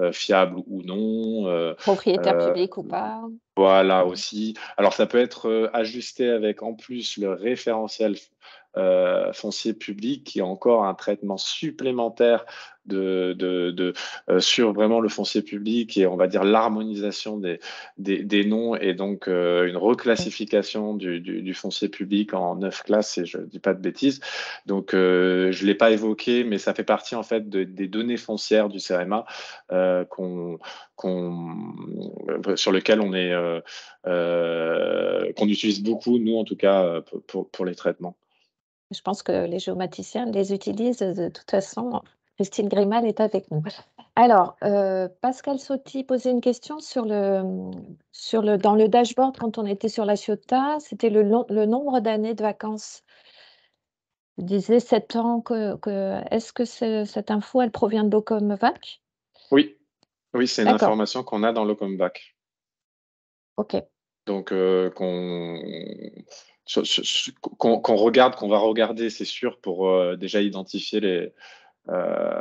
euh, fiable ou non. Euh, Propriétaire euh, public ou pas. Voilà aussi. Alors ça peut être ajusté avec en plus le référentiel euh, foncier public qui a encore un traitement supplémentaire de, de, euh, sur vraiment le foncier public et on va dire l'harmonisation des, des, noms et donc euh, une reclassification du, foncier public en neuf classes et je ne dis pas de bêtises. Donc je ne l'ai pas évoqué, mais ça fait partie en fait des données foncières du CRMA qu sur lequel on est qu'on utilise beaucoup nous en tout cas pour les traitements. Je pense que les géomaticiens les utilisent de toute façon. Christine Grimal est avec nous. Alors, euh, Pascal Sauti posait une question sur le, sur le, dans le dashboard quand on était sur la Ciotat. C'était le, le, nombre d'années de vacances. Vous disiez 7 ans. Est-ce que cette info, elle provient de l'OCOMVAC Oui, oui c'est une information qu'on a dans l'OCOMVAC. OK. Donc, euh, qu'on qu'on regarde, qu'on va regarder, c'est sûr, pour euh, déjà identifier les, euh,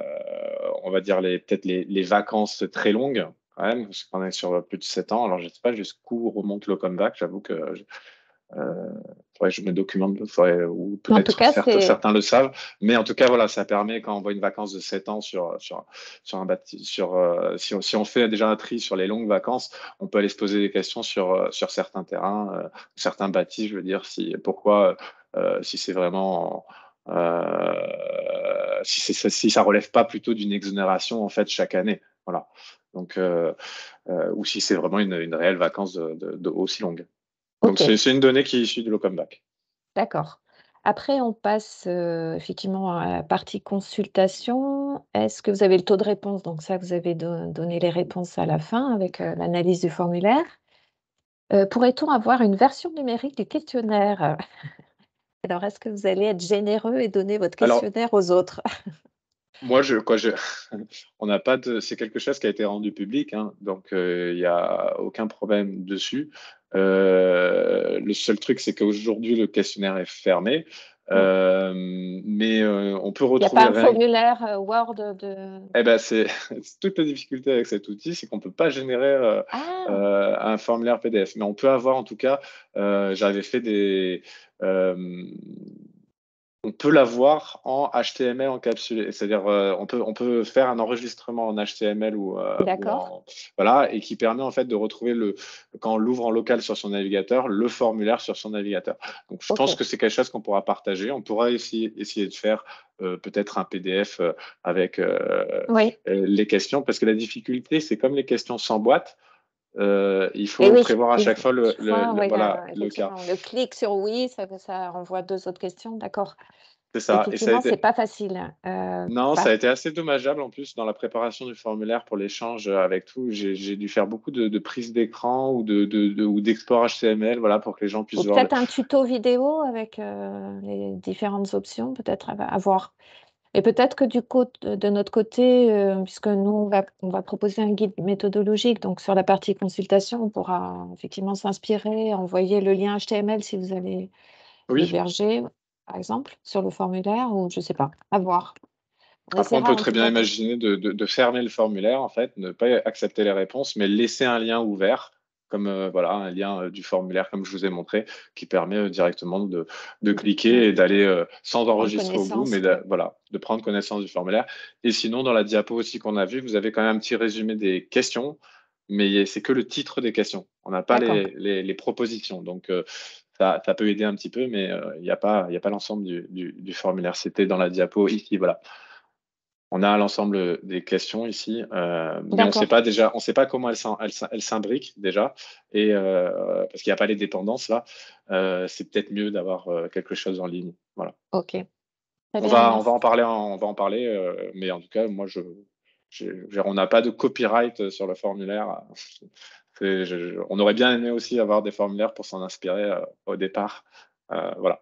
on va dire les, peut-être les, les, vacances très longues quand même, parce qu'on est sur plus de 7 ans. Alors je ne sais pas jusqu'où remonte le comeback. J'avoue que euh, je me documente, faudrait, ou peut-être certains, le savent, mais en tout cas, voilà, ça permet quand on voit une vacance de 7 ans sur, sur, sur un bâti, sur, euh, si, on, si, on fait déjà un tri sur les longues vacances, on peut aller se poser des questions sur, euh, sur certains terrains, certains bâtis, je veux dire, si, pourquoi, si c'est vraiment. si, si ça relève pas plutôt d'une exonération en fait chaque année, voilà. Donc, ou si c'est vraiment une, une, réelle vacance de, de, de aussi longue. Donc c'est une donnée qui est issue de comeback D'accord. Après, on passe euh, effectivement à la partie consultation. Est-ce que vous avez le taux de réponse Donc ça, vous avez donné les réponses à la fin avec euh, l'analyse du formulaire. Euh, pourrait-on avoir une version numérique du questionnaire Alors, est-ce que vous allez être généreux et donner votre questionnaire aux autres Moi, je, on n'a pas de, c'est quelque chose qui a été rendu public, hein. donc il n'y a aucun problème dessus. Euh, le seul truc, c'est qu'aujourd'hui, le questionnaire est fermé. Mm. Euh, mais euh, on peut retrouver. Il n'y a pas un formulaire Word de. Eh ben, c'est toute la difficulté avec cet outil, c'est qu'on peut pas générer ah. un formulaire PDF. Mais on peut avoir, en tout cas, j'avais fait des on peut l'avoir en HTML encapsulé. C'est-à-dire, euh, on, peut, on peut faire un enregistrement en HTML ou, euh, voilà, et qui permet en fait de retrouver le quand on l'ouvre en local sur son navigateur, le formulaire sur son navigateur. Donc, je pense que c'est quelque chose qu'on pourra partager. On pourra essayer, de faire euh, peut-être un PDF avec les questions, parce que la difficulté, c'est comme les questions sans boîte, euh, il faut prévoir à chaque fois le, le, cas. Le clic sur oui, ça, ça renvoie deux autres questions, d'accord. C'est ça. Et c'est pas facile. Euh, non, ça a été assez dommageable en plus dans la préparation du formulaire pour l'échange avec tout. J'ai dû faire beaucoup de, prises d'écran ou de, de, ou d'export HTML, voilà, pour que les gens puissent. Peut-être un tuto vidéo avec euh, les différentes options, peut-être avoir… à voir. Et peut-être que du coup, euh, de notre côté, euh, puisque nous, on va, proposer un guide méthodologique, donc sur la partie consultation, on pourra effectivement s'inspirer, envoyer le lien HTML si vous allez héberger, par exemple, sur le formulaire, ou je ne sais pas, à voir. On Après, on peut très bien imaginer de, de, fermer le formulaire, en fait, ne pas accepter les réponses, mais laisser un lien ouvert comme euh, voilà un lien euh, du formulaire comme je vous ai montré qui permet euh, directement de, mmh. cliquer et d'aller sans enregistrer au bout mais de, voilà de prendre connaissance du formulaire et sinon dans la diapo aussi qu'on a vue, vous avez quand même un petit résumé des questions mais c'est que le titre des questions on n'a pas les, propositions donc ça, ça, peut aider un petit peu mais il n'y a pas pas l'ensemble du, du formulaire c'était dans la diapo ici voilà on a l'ensemble des questions ici, euh, mais on sait pas déjà, on sait pas comment elles s'imbriquent déjà, et euh, parce qu'il n'y a pas les dépendances là, euh, c'est peut-être mieux d'avoir quelque chose en ligne, voilà. Ok. On va, on va en parler, on va en parler, mais en tout cas, moi je, on n'a pas de copyright sur le formulaire. on aurait bien aimé aussi avoir des formulaires pour s'en inspirer au départ, voilà.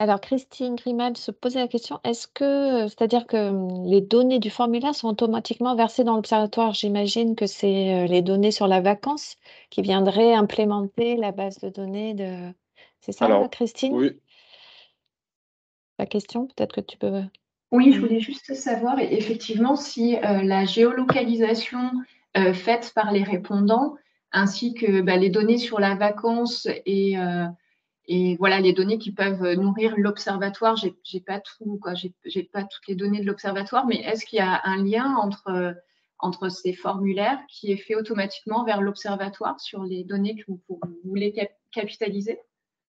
Alors, Christine Grimal se posait la question, est-ce que, euh, c'est-à-dire que les données du formulaire sont automatiquement versées dans l'observatoire? J'imagine que c'est euh, les données sur la vacance qui viendraient implémenter la base de données de... C'est ça, Christine, oui, la question? Peut-être que tu peux... Euh, oui, je voulais juste savoir effectivement si la géolocalisation faite par les répondants, ainsi que bah, les données sur la vacance et et voilà les données qui peuvent euh, nourrir l'observatoire. J'ai, n'ai pas tout, quoi. pas toutes les données de l'observatoire, mais est-ce qu'il y a un lien entre euh, entre ces formulaires qui est fait automatiquement vers l'observatoire sur les données que vous, voulez capitaliser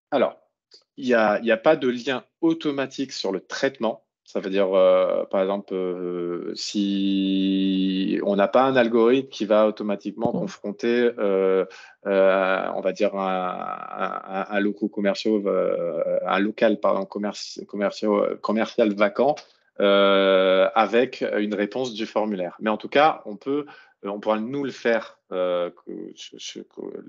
Alors, il n'y a, pas de lien automatique sur le traitement. Ça veut dire, euh, par exemple, euh, si on n'a pas un algorithme qui va automatiquement confronter, euh, on va dire, un, local commercial, un local commercial vacant avec une réponse du formulaire. Mais en tout cas, on peut euh, on pourra nous le faire. Euh,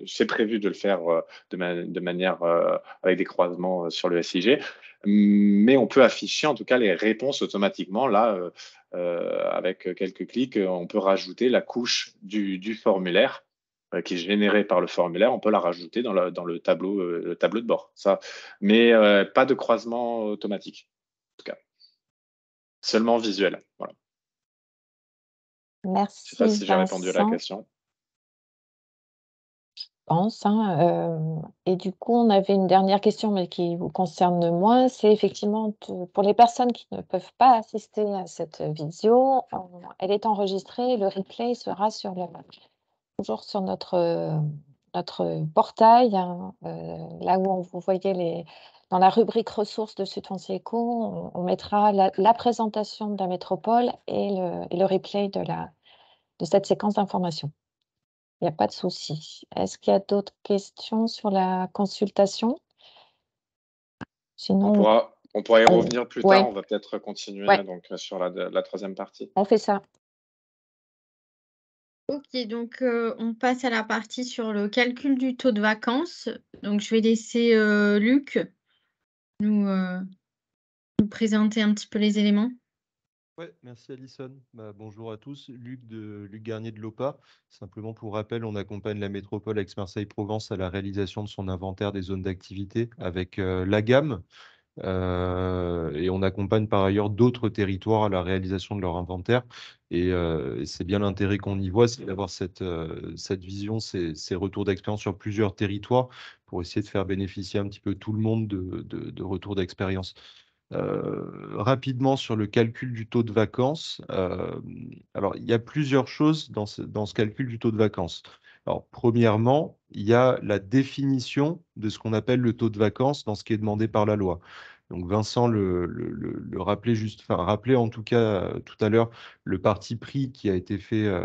c'est prévu de le faire euh, de, de manière euh, avec des croisements sur le SIG, mais on peut afficher en tout cas les réponses automatiquement. Là, avec quelques clics, on peut rajouter la couche du, formulaire qui est générée par le formulaire, on peut la rajouter dans, dans le, tableau, le tableau de bord. Ça. Mais pas de croisement automatique, en tout cas. Seulement visuel. Voilà. Merci. Je ne sais pas si j'ai répondu à la question. Je pense. Hein, euh, et du coup, on avait une dernière question, mais qui vous concerne moins. C'est effectivement pour les personnes qui ne peuvent pas assister à cette vidéo. elle est enregistrée. Le replay sera sur le, toujours sur notre, notre portail, hein, euh, là où on vous voyait les, dans la rubrique ressources de Sud Éco, on, mettra la, présentation de la métropole et le, replay de, la, de cette séquence d'informations. Il n'y a pas de souci. Est-ce qu'il y a d'autres questions sur la consultation Sinon, on pourra, y revenir plus tard. On va peut-être continuer donc, euh, sur la, troisième partie. On fait ça. Ok, donc euh, on passe à la partie sur le calcul du taux de vacances. Donc je vais laisser euh, Luc euh, nous, présenter un petit peu les éléments merci Alison. Bah, bonjour à tous. Luc, de, Luc Garnier de l'OPA. Simplement pour rappel, on accompagne la métropole Aix-Marseille-Provence à la réalisation de son inventaire des zones d'activité avec euh, la gamme euh, et on accompagne par ailleurs d'autres territoires à la réalisation de leur inventaire. Et, euh, c'est bien l'intérêt qu'on y voit, c'est d'avoir cette, euh, cette vision, ces, retours d'expérience sur plusieurs territoires pour essayer de faire bénéficier un petit peu tout le monde de, de, retours d'expérience. rapidement sur le calcul du taux de vacances. alors, il y a plusieurs choses dans dans ce calcul du taux de vacances. Alors, premièrement, il y a la définition de ce qu'on appelle le taux de vacances dans ce qui est demandé par la loi. Donc Vincent le, le, rappelait juste, enfin en tout cas euh, tout à l'heure le parti pris qui a été fait euh,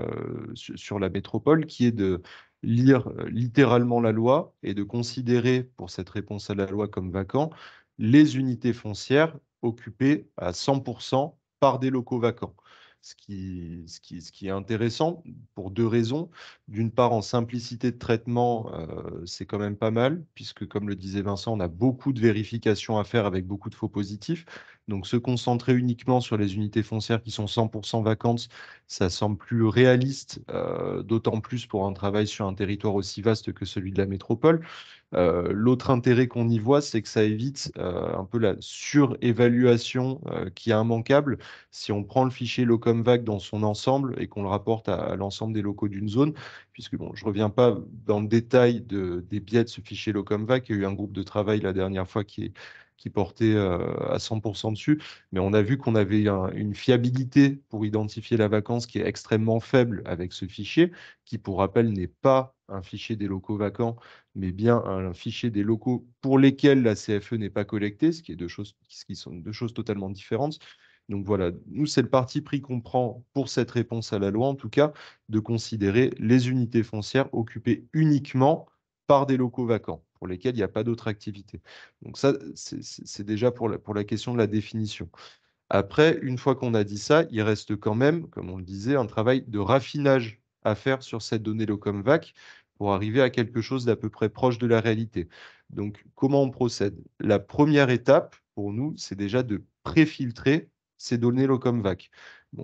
sur la métropole, qui est de lire euh, littéralement la loi et de considérer pour cette réponse à la loi comme vacant les unités foncières occupées à 100% par des locaux vacants ce qui, ce, qui, est intéressant pour deux raisons. D'une part, en simplicité de traitement, euh, c'est quand même pas mal, puisque comme le disait Vincent, on a beaucoup de vérifications à faire avec beaucoup de faux positifs. Donc se concentrer uniquement sur les unités foncières qui sont 100% vacantes, ça semble plus réaliste, euh, d'autant plus pour un travail sur un territoire aussi vaste que celui de la métropole. Euh, l'autre intérêt qu'on y voit, c'est que ça évite euh, un peu la surévaluation qui est immanquable. Si on prend le fichier Locomvac dans son ensemble et qu'on le rapporte à, l'ensemble des locaux d'une zone, puisque bon, je ne reviens pas dans le détail des biais de ce fichier Locomvac, il y a eu un groupe de travail la dernière fois qui est qui portait euh, à 100% dessus. Mais on a vu qu'on avait une fiabilité pour identifier la vacance qui est extrêmement faible avec ce fichier, qui, pour rappel, n'est pas un fichier des locaux vacants, mais bien un, fichier des locaux pour lesquels la CFE n'est pas collectée, ce qui, est deux choses, ce qui sont deux choses totalement différentes. Donc voilà, nous, c'est le parti pris qu'on prend pour cette réponse à la loi, en tout cas, de considérer les unités foncières occupées uniquement par des locaux vacants pour lesquels il n'y a pas d'autre activité. Donc ça, c'est déjà pour la, question de la définition. Après, une fois qu'on a dit ça, il reste quand même, comme on le disait, un travail de raffinage à faire sur cette donnée locomvac pour arriver à quelque chose d'à peu près proche de la réalité. Donc, comment on procède La première étape, pour nous, c'est déjà de préfiltrer ces données locomvac.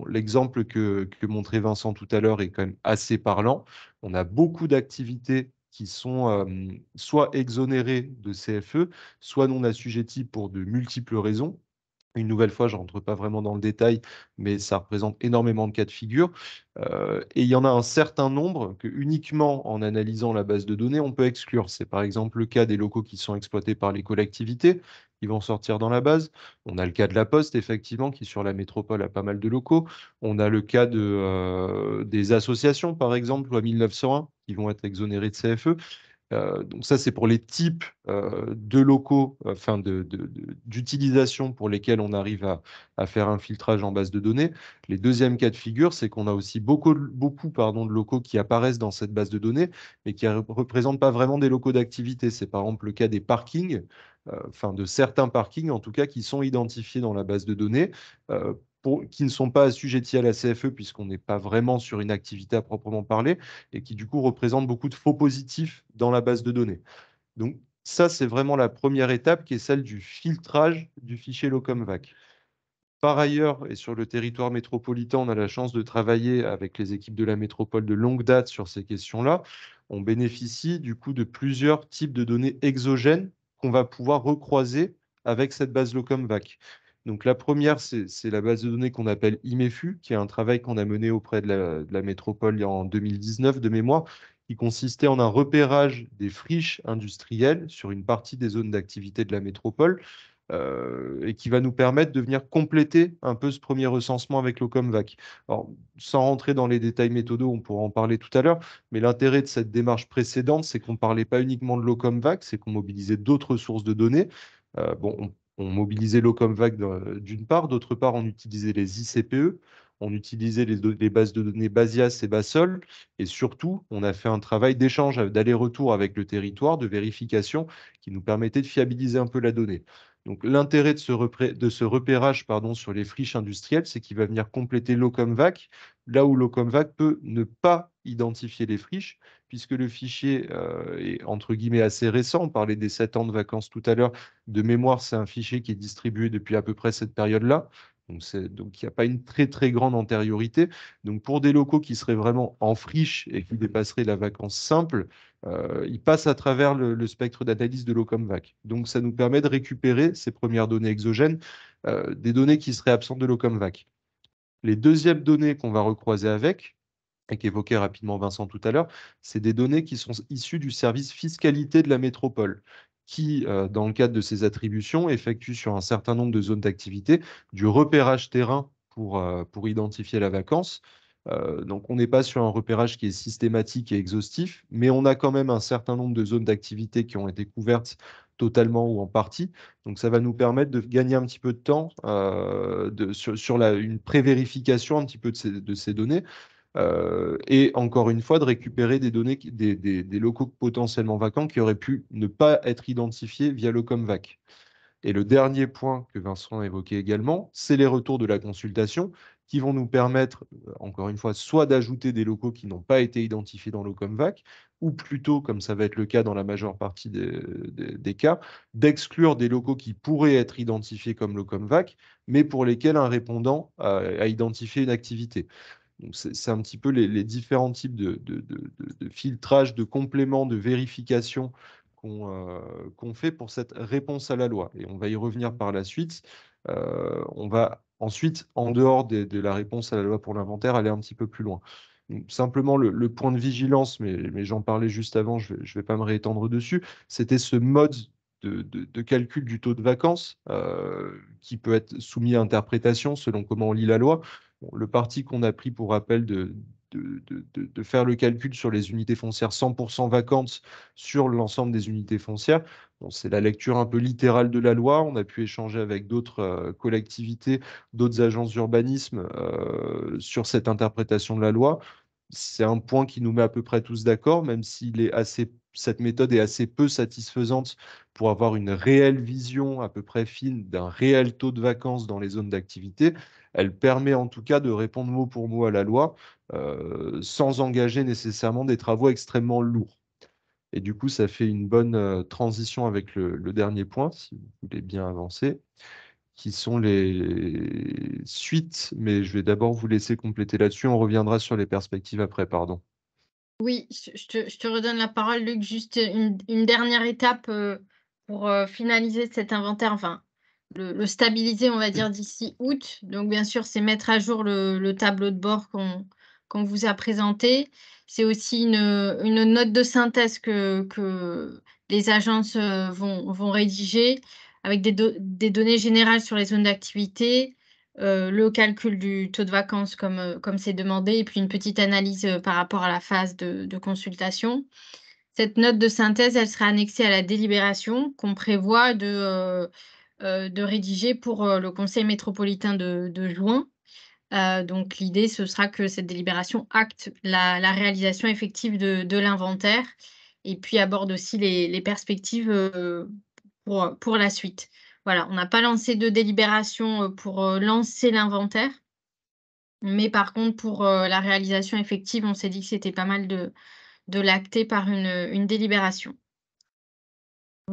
L'exemple que, que montrait Vincent tout à l'heure est quand même assez parlant. On a beaucoup d'activités qui sont soit exonérés de CFE, soit non assujettis pour de multiples raisons. Une nouvelle fois, je rentre pas vraiment dans le détail, mais ça représente énormément de cas de figure. et il y en a un certain nombre que uniquement en analysant la base de données, on peut exclure. C'est par exemple le cas des locaux qui sont exploités par les collectivités, ils vont sortir dans la base. On a le cas de La Poste, effectivement, qui sur la métropole a pas mal de locaux. On a le cas de, euh, des associations, par exemple, loi 1901, qui vont être exonérées de CFE. Euh, donc ça, c'est pour les types euh, de locaux, enfin d'utilisation pour lesquels on arrive à, faire un filtrage en base de données. Les deuxièmes cas de figure, c'est qu'on a aussi beaucoup, beaucoup pardon, de locaux qui apparaissent dans cette base de données, mais qui ne représentent pas vraiment des locaux d'activité. C'est par exemple le cas des parkings, euh, enfin de certains parkings en tout cas, qui sont identifiés dans la base de données qui ne sont pas assujettis à la CFE puisqu'on n'est pas vraiment sur une activité à proprement parler et qui du coup représentent beaucoup de faux positifs dans la base de données. Donc ça, c'est vraiment la première étape qui est celle du filtrage du fichier Locomvac. Par ailleurs, et sur le territoire métropolitain, on a la chance de travailler avec les équipes de la métropole de longue date sur ces questions-là. On bénéficie du coup de plusieurs types de données exogènes qu'on va pouvoir recroiser avec cette base Locomvac. Donc la première, c'est la base de données qu'on appelle IMEFU, qui est un travail qu'on a mené auprès de la, métropole en 2019 de mémoire, qui consistait en un repérage des friches industrielles sur une partie des zones d'activité de la métropole, euh, et qui va nous permettre de venir compléter un peu ce premier recensement avec l'OCOMVAC. Alors, sans rentrer dans les détails méthodaux, on pourra en parler tout à l'heure, mais l'intérêt de cette démarche précédente, c'est qu'on ne parlait pas uniquement de l'OCOMVAC, c'est qu'on mobilisait d'autres sources de données. Euh, bon, on on mobilisait l'OCOMVAC d'une part, d'autre part, on utilisait les ICPE, on utilisait les, bases de données Basias et Basol, et surtout, on a fait un travail d'échange, euh, d'aller-retour avec le territoire, de vérification, qui nous permettait de fiabiliser un peu la donnée. Donc, l'intérêt de ce, repérage, sur les friches industrielles, c'est qu'il va venir compléter l'OCOMVAC, là où l'OCOMVAC peut ne pas identifier les friches, puisque le fichier euh, est entre guillemets assez récent. On parlait des 7 ans de vacances tout à l'heure. De mémoire, c'est un fichier qui est distribué depuis à peu près cette période-là. Donc, il n'y a pas une très très grande antériorité. Donc pour des locaux qui seraient vraiment en friche et qui dépasseraient la vacance simple, euh, ils passent à travers le, spectre d'analyse de l'OCOMVAC. Donc ça nous permet de récupérer ces premières données exogènes, euh, des données qui seraient absentes de l'OCOMVAC. Les deuxièmes données qu'on va recroiser avec, et qu'évoquait rapidement Vincent tout à l'heure, c'est des données qui sont issues du service fiscalité de la métropole qui, euh, dans le cadre de ses attributions, effectue sur un certain nombre de zones d'activité du repérage terrain pour, euh, pour identifier la vacance. Euh, donc on n'est pas sur un repérage qui est systématique et exhaustif, mais on a quand même un certain nombre de zones d'activité qui ont été couvertes totalement ou en partie. Donc ça va nous permettre de gagner un petit peu de temps de, sur, sur la, une prévérification un petit peu de de ces données. Euh, et encore une fois de récupérer des données, des, locaux potentiellement vacants qui auraient pu ne pas être identifiés via le COMVAC. Et le dernier point que Vincent a évoqué également, c'est les retours de la consultation qui vont nous permettre, euh, encore une fois, soit d'ajouter des locaux qui n'ont pas été identifiés dans le ou plutôt, comme ça va être le cas dans la majeure partie des, cas, d'exclure des locaux qui pourraient être identifiés comme le mais pour lesquels un répondant a identifié une activité c'est un petit peu les, différents types de, filtrage, de compléments, de vérification euh, qu'on fait pour cette réponse à la loi. Et on va y revenir mmh. par la suite. Euh, on va ensuite, en dehors de, la réponse à la loi pour l'inventaire, aller un petit peu plus loin. simplement, le, point de vigilance, mais, j'en parlais juste avant, je ne vais, pas me réétendre dessus, c'était ce mode de, calcul du taux de vacances euh, qui peut être soumis à interprétation selon comment on lit la loi le parti qu'on a pris pour rappel de, faire le calcul sur les unités foncières 100% vacantes sur l'ensemble des unités foncières. c'est la lecture un peu littérale de la loi. On a pu échanger avec d'autres euh, collectivités, d'autres agences d'urbanisme euh, sur cette interprétation de la loi. C'est un point qui nous met à peu près tous d'accord, même si cette méthode est assez peu satisfaisante pour avoir une réelle vision à peu près fine d'un réel taux de vacances dans les zones d'activité elle permet en tout cas de répondre mot pour mot à la loi euh, sans engager nécessairement des travaux extrêmement lourds. Et du coup, ça fait une bonne euh, transition avec le, dernier point, si vous voulez bien avancer, qui sont les suites, mais je vais d'abord vous laisser compléter là-dessus, on reviendra sur les perspectives après, pardon. Oui, je te, redonne la parole, Luc. Juste une, dernière étape euh, pour finaliser cet inventaire, 20 le, stabiliser, on va dire, d'ici août. Donc, bien sûr, c'est mettre à jour le, tableau de bord qu'on vous a présenté. C'est aussi une, note de synthèse que, les agences euh, vont, rédiger avec des, données générales sur les zones d'activité, euh, le calcul du taux de vacances comme euh, comme c'est demandé, et puis une petite analyse par rapport à la phase de, consultation. Cette note de synthèse, elle sera annexée à la délibération qu'on prévoit de... Euh, de rédiger pour euh, le Conseil métropolitain de, de juin. Euh, donc l'idée, ce sera que cette délibération acte la, réalisation effective de, l'inventaire et puis aborde aussi les, perspectives pour, pour, la suite. Voilà, on n'a pas lancé de délibération pour lancer l'inventaire, mais par contre pour la réalisation effective, on s'est dit que c'était pas mal de, de l'acter par une délibération.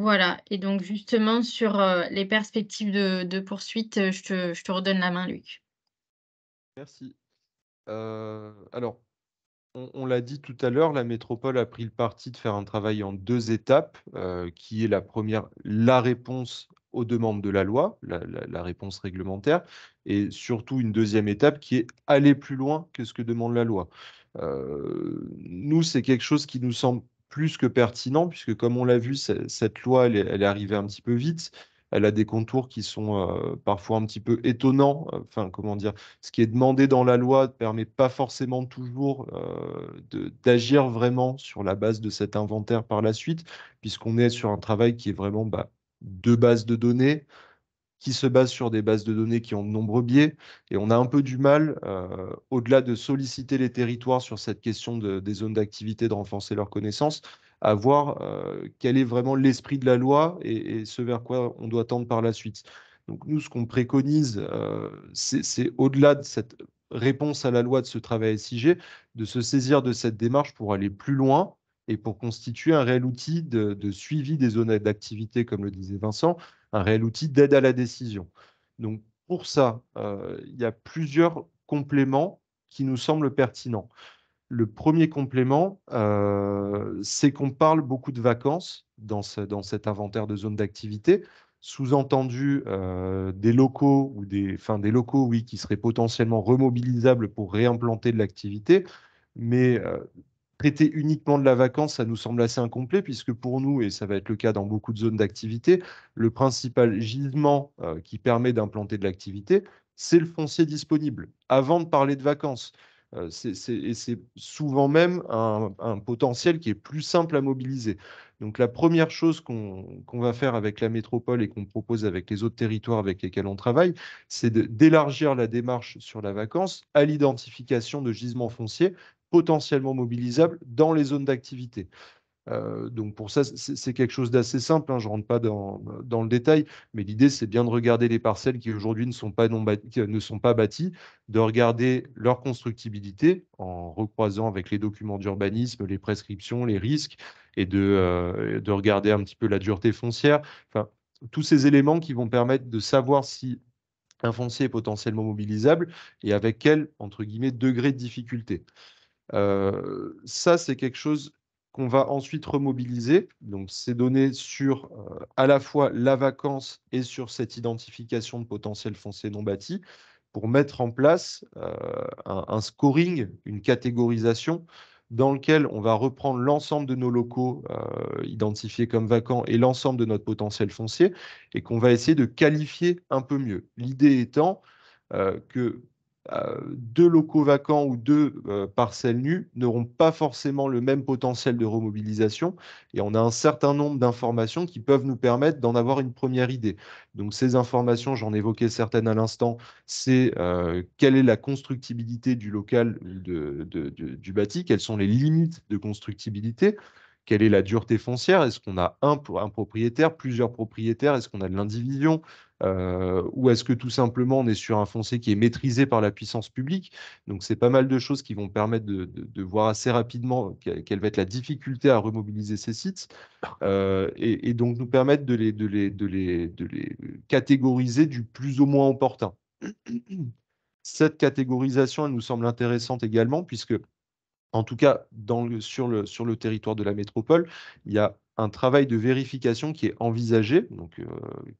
Voilà, et donc justement sur euh, les perspectives de, poursuite, euh, je, te, redonne la main, Luc. Merci. Euh, alors, on, l'a dit tout à l'heure, la métropole a pris le parti de faire un travail en deux étapes, qui est la première, la réponse aux demandes de la loi, la, réponse réglementaire, et surtout une deuxième étape qui est aller plus loin que ce que demande la loi. nous, c'est quelque chose qui nous semble plus que pertinent, puisque comme on l'a vu, cette loi, elle est, arrivée un petit peu vite. Elle a des contours qui sont euh, parfois un petit peu étonnants. Enfin, comment dire, ce qui est demandé dans la loi ne permet pas forcément toujours euh, d'agir vraiment sur la base de cet inventaire par la suite, puisqu'on est sur un travail qui est vraiment bah, de base de données, qui se base sur des bases de données qui ont de nombreux biais, et on a un peu du mal, euh, au-delà de solliciter les territoires sur cette question des zones d'activité, de renforcer leurs connaissances, à voir euh, quel est vraiment l'esprit de la loi et, ce vers quoi on doit tendre par la suite. Donc nous, ce qu'on préconise, euh, c'est au-delà de cette réponse à la loi de ce travail SIG, de se saisir de cette démarche pour aller plus loin, et pour constituer un réel outil de, suivi des zones d'activité, comme le disait Vincent, un réel outil d'aide à la décision. Donc pour ça, euh, il y a plusieurs compléments qui nous semblent pertinents. Le premier complément, euh, c'est qu'on parle beaucoup de vacances dans, dans cet inventaire de zones d'activité, sous-entendu euh, des locaux ou des, enfin, des locaux, oui, qui seraient potentiellement remobilisables pour réimplanter de l'activité, mais traiter uniquement de la vacance, ça nous semble assez incomplet, puisque pour nous, et ça va être le cas dans beaucoup de zones d'activité, le principal gisement euh, qui permet d'implanter de l'activité, c'est le foncier disponible, avant de parler de vacances. Euh, c'est, et c'est souvent même un, potentiel qui est plus simple à mobiliser. Donc la première chose qu'on, va faire avec la métropole et qu'on propose avec les autres territoires avec lesquels on travaille, c'est d'élargir la démarche sur la vacance à l'identification de gisements fonciers potentiellement mobilisables dans les zones d'activité. Euh, donc pour ça, c'est quelque chose d'assez simple, hein, je ne rentre pas dans, le détail, mais l'idée, c'est bien de regarder les parcelles qui aujourd'hui ne, sont pas euh, ne sont pas bâties, de regarder leur constructibilité en recroisant avec les documents d'urbanisme, les prescriptions, les risques, et de, euh, de regarder un petit peu la dureté foncière, enfin, tous ces éléments qui vont permettre de savoir si un foncier est potentiellement mobilisable et avec quel, entre guillemets, degré de difficulté ça, c'est quelque chose qu'on va ensuite remobiliser. Donc, ces données sur à la fois la vacance et sur cette identification de potentiel foncier non bâti pour mettre en place un, scoring, une catégorisation dans lequel on va reprendre l'ensemble de nos locaux identifiés comme vacants et l'ensemble de notre potentiel foncier et qu'on va essayer de qualifier un peu mieux. L'idée étant que euh, deux locaux vacants ou deux euh, parcelles nues n'auront pas forcément le même potentiel de remobilisation. Et on a un certain nombre d'informations qui peuvent nous permettre d'en avoir une première idée. Donc ces informations, j'en évoquais certaines à l'instant, c'est euh, quelle est la constructibilité du local du bâti, quelles sont les limites de constructibilité quelle est la dureté foncière Est-ce qu'on a un, un propriétaire, plusieurs propriétaires Est-ce qu'on a de l'indivision euh, ou est-ce que tout simplement on est sur un foncier qui est maîtrisé par la puissance publique Donc c'est pas mal de choses qui vont permettre de, voir assez rapidement quelle va être la difficulté à remobiliser ces sites euh, et, donc nous permettre de les, les, les, catégoriser du plus au moins opportun. Cette catégorisation, elle nous semble intéressante également puisque en tout cas, dans sur, le, sur, le, territoire de la métropole, il y a un travail de vérification qui est envisagé, donc euh,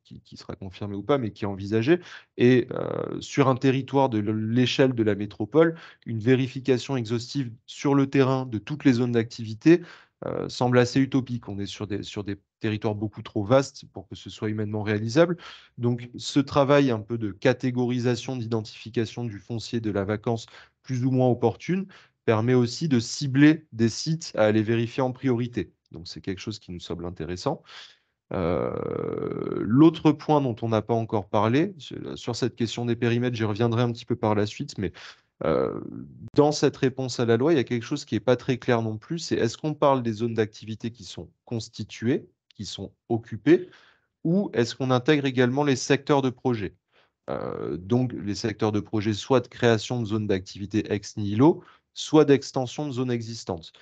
qui, sera confirmé ou pas, mais qui est envisagé, et euh, sur un territoire de l'échelle de la métropole, une vérification exhaustive sur le terrain de toutes les zones d'activité euh, semble assez utopique. On est sur des, sur des territoires beaucoup trop vastes pour que ce soit humainement réalisable. Donc ce travail un peu de catégorisation, d'identification du foncier de la vacance plus ou moins opportune permet aussi de cibler des sites à aller vérifier en priorité. Donc c'est quelque chose qui nous semble intéressant. Euh, l'autre point dont on n'a pas encore parlé, sur cette question des périmètres, j'y reviendrai un petit peu par la suite, mais euh, dans cette réponse à la loi, il y a quelque chose qui n'est pas très clair non plus, c'est est-ce qu'on parle des zones d'activité qui sont constituées, qui sont occupées, ou est-ce qu'on intègre également les secteurs de projet euh, Donc les secteurs de projet, soit de création de zones d'activité ex nihilo, soit d'extension de zones existantes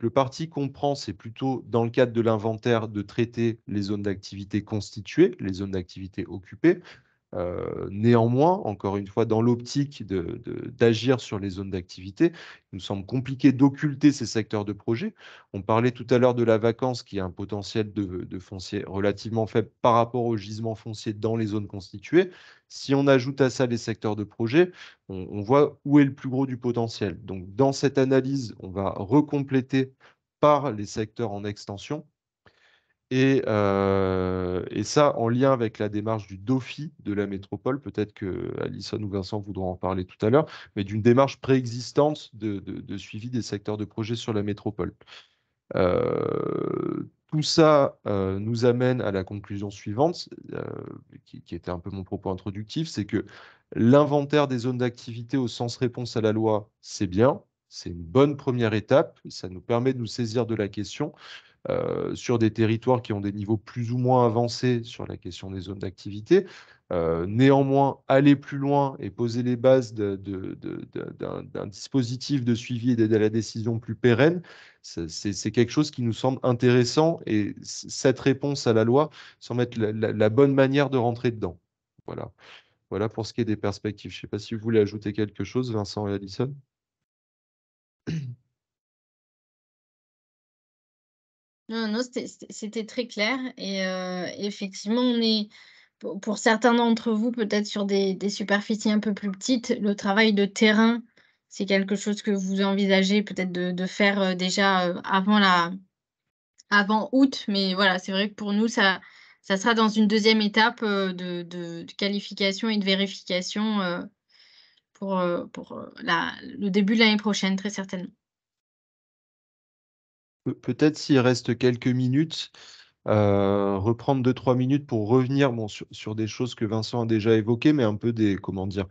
le parti qu'on prend, c'est plutôt dans le cadre de l'inventaire de traiter les zones d'activité constituées, les zones d'activité occupées néanmoins, encore une fois, dans l'optique d'agir sur les zones d'activité, il nous semble compliqué d'occulter ces secteurs de projet. On parlait tout à l'heure de la vacance qui a un potentiel de, foncier relativement faible par rapport au gisement foncier dans les zones constituées. Si on ajoute à ça les secteurs de projet, on, on voit où est le plus gros du potentiel. Donc, dans cette analyse, on va recompléter par les secteurs en extension euh, et, ça, en lien avec la démarche du DOFI de la métropole, peut-être que Alison ou Vincent voudront en parler tout à l'heure, mais d'une démarche préexistante de, suivi des secteurs de projet sur la métropole. Euh, tout ça euh, nous amène à la conclusion suivante, qui, qui, était un peu mon propos introductif, c'est que l'inventaire des zones d'activité au sens réponse à la loi, c'est bien, c'est une bonne première étape, ça nous permet de nous saisir de la question, euh, sur des territoires qui ont des niveaux plus ou moins avancés sur la question des zones d'activité. Euh, néanmoins, aller plus loin et poser les bases d'un dispositif de suivi et d'aide à la décision plus pérenne, c'est quelque chose qui nous semble intéressant et cette réponse à la loi semble être la, bonne manière de rentrer dedans. Voilà. Voilà pour ce qui est des perspectives. Je ne sais pas si vous voulez ajouter quelque chose, Vincent et Alison. Non, non, c'était très clair. Et euh, effectivement, on est, pour certains d'entre vous, peut-être sur des, superficies un peu plus petites, le travail de terrain, c'est quelque chose que vous envisagez peut-être de, faire euh, déjà euh, avant, la, avant août. Mais voilà, c'est vrai que pour nous, ça, ça sera dans une deuxième étape de, qualification et de vérification pour, pour le début de l'année prochaine, très certainement. Peut-être s'il reste quelques minutes, euh, reprendre deux, trois minutes pour revenir bon, sur, des choses que Vincent a déjà évoquées, mais un peu des, comment dire,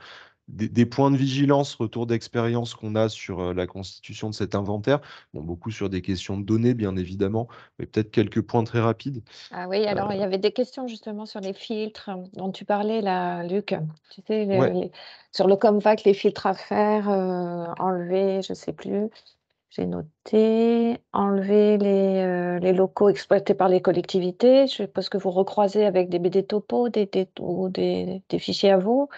des, points de vigilance, retour d'expérience qu'on a sur euh, la constitution de cet inventaire. Bon, beaucoup sur des questions de données, bien évidemment, mais peut-être quelques points très rapides. Ah oui, alors il y euh. avait des questions justement sur les filtres dont tu parlais là, Luc. Tu sais, sur le COMVAC, les filtres à faire, enlever, je ne sais plus. J'ai noté, enlever euh, les, locaux exploités par les collectivités. Je ce que vous recroisez avec des BD topo, des, des, ou des, fichiers à vous.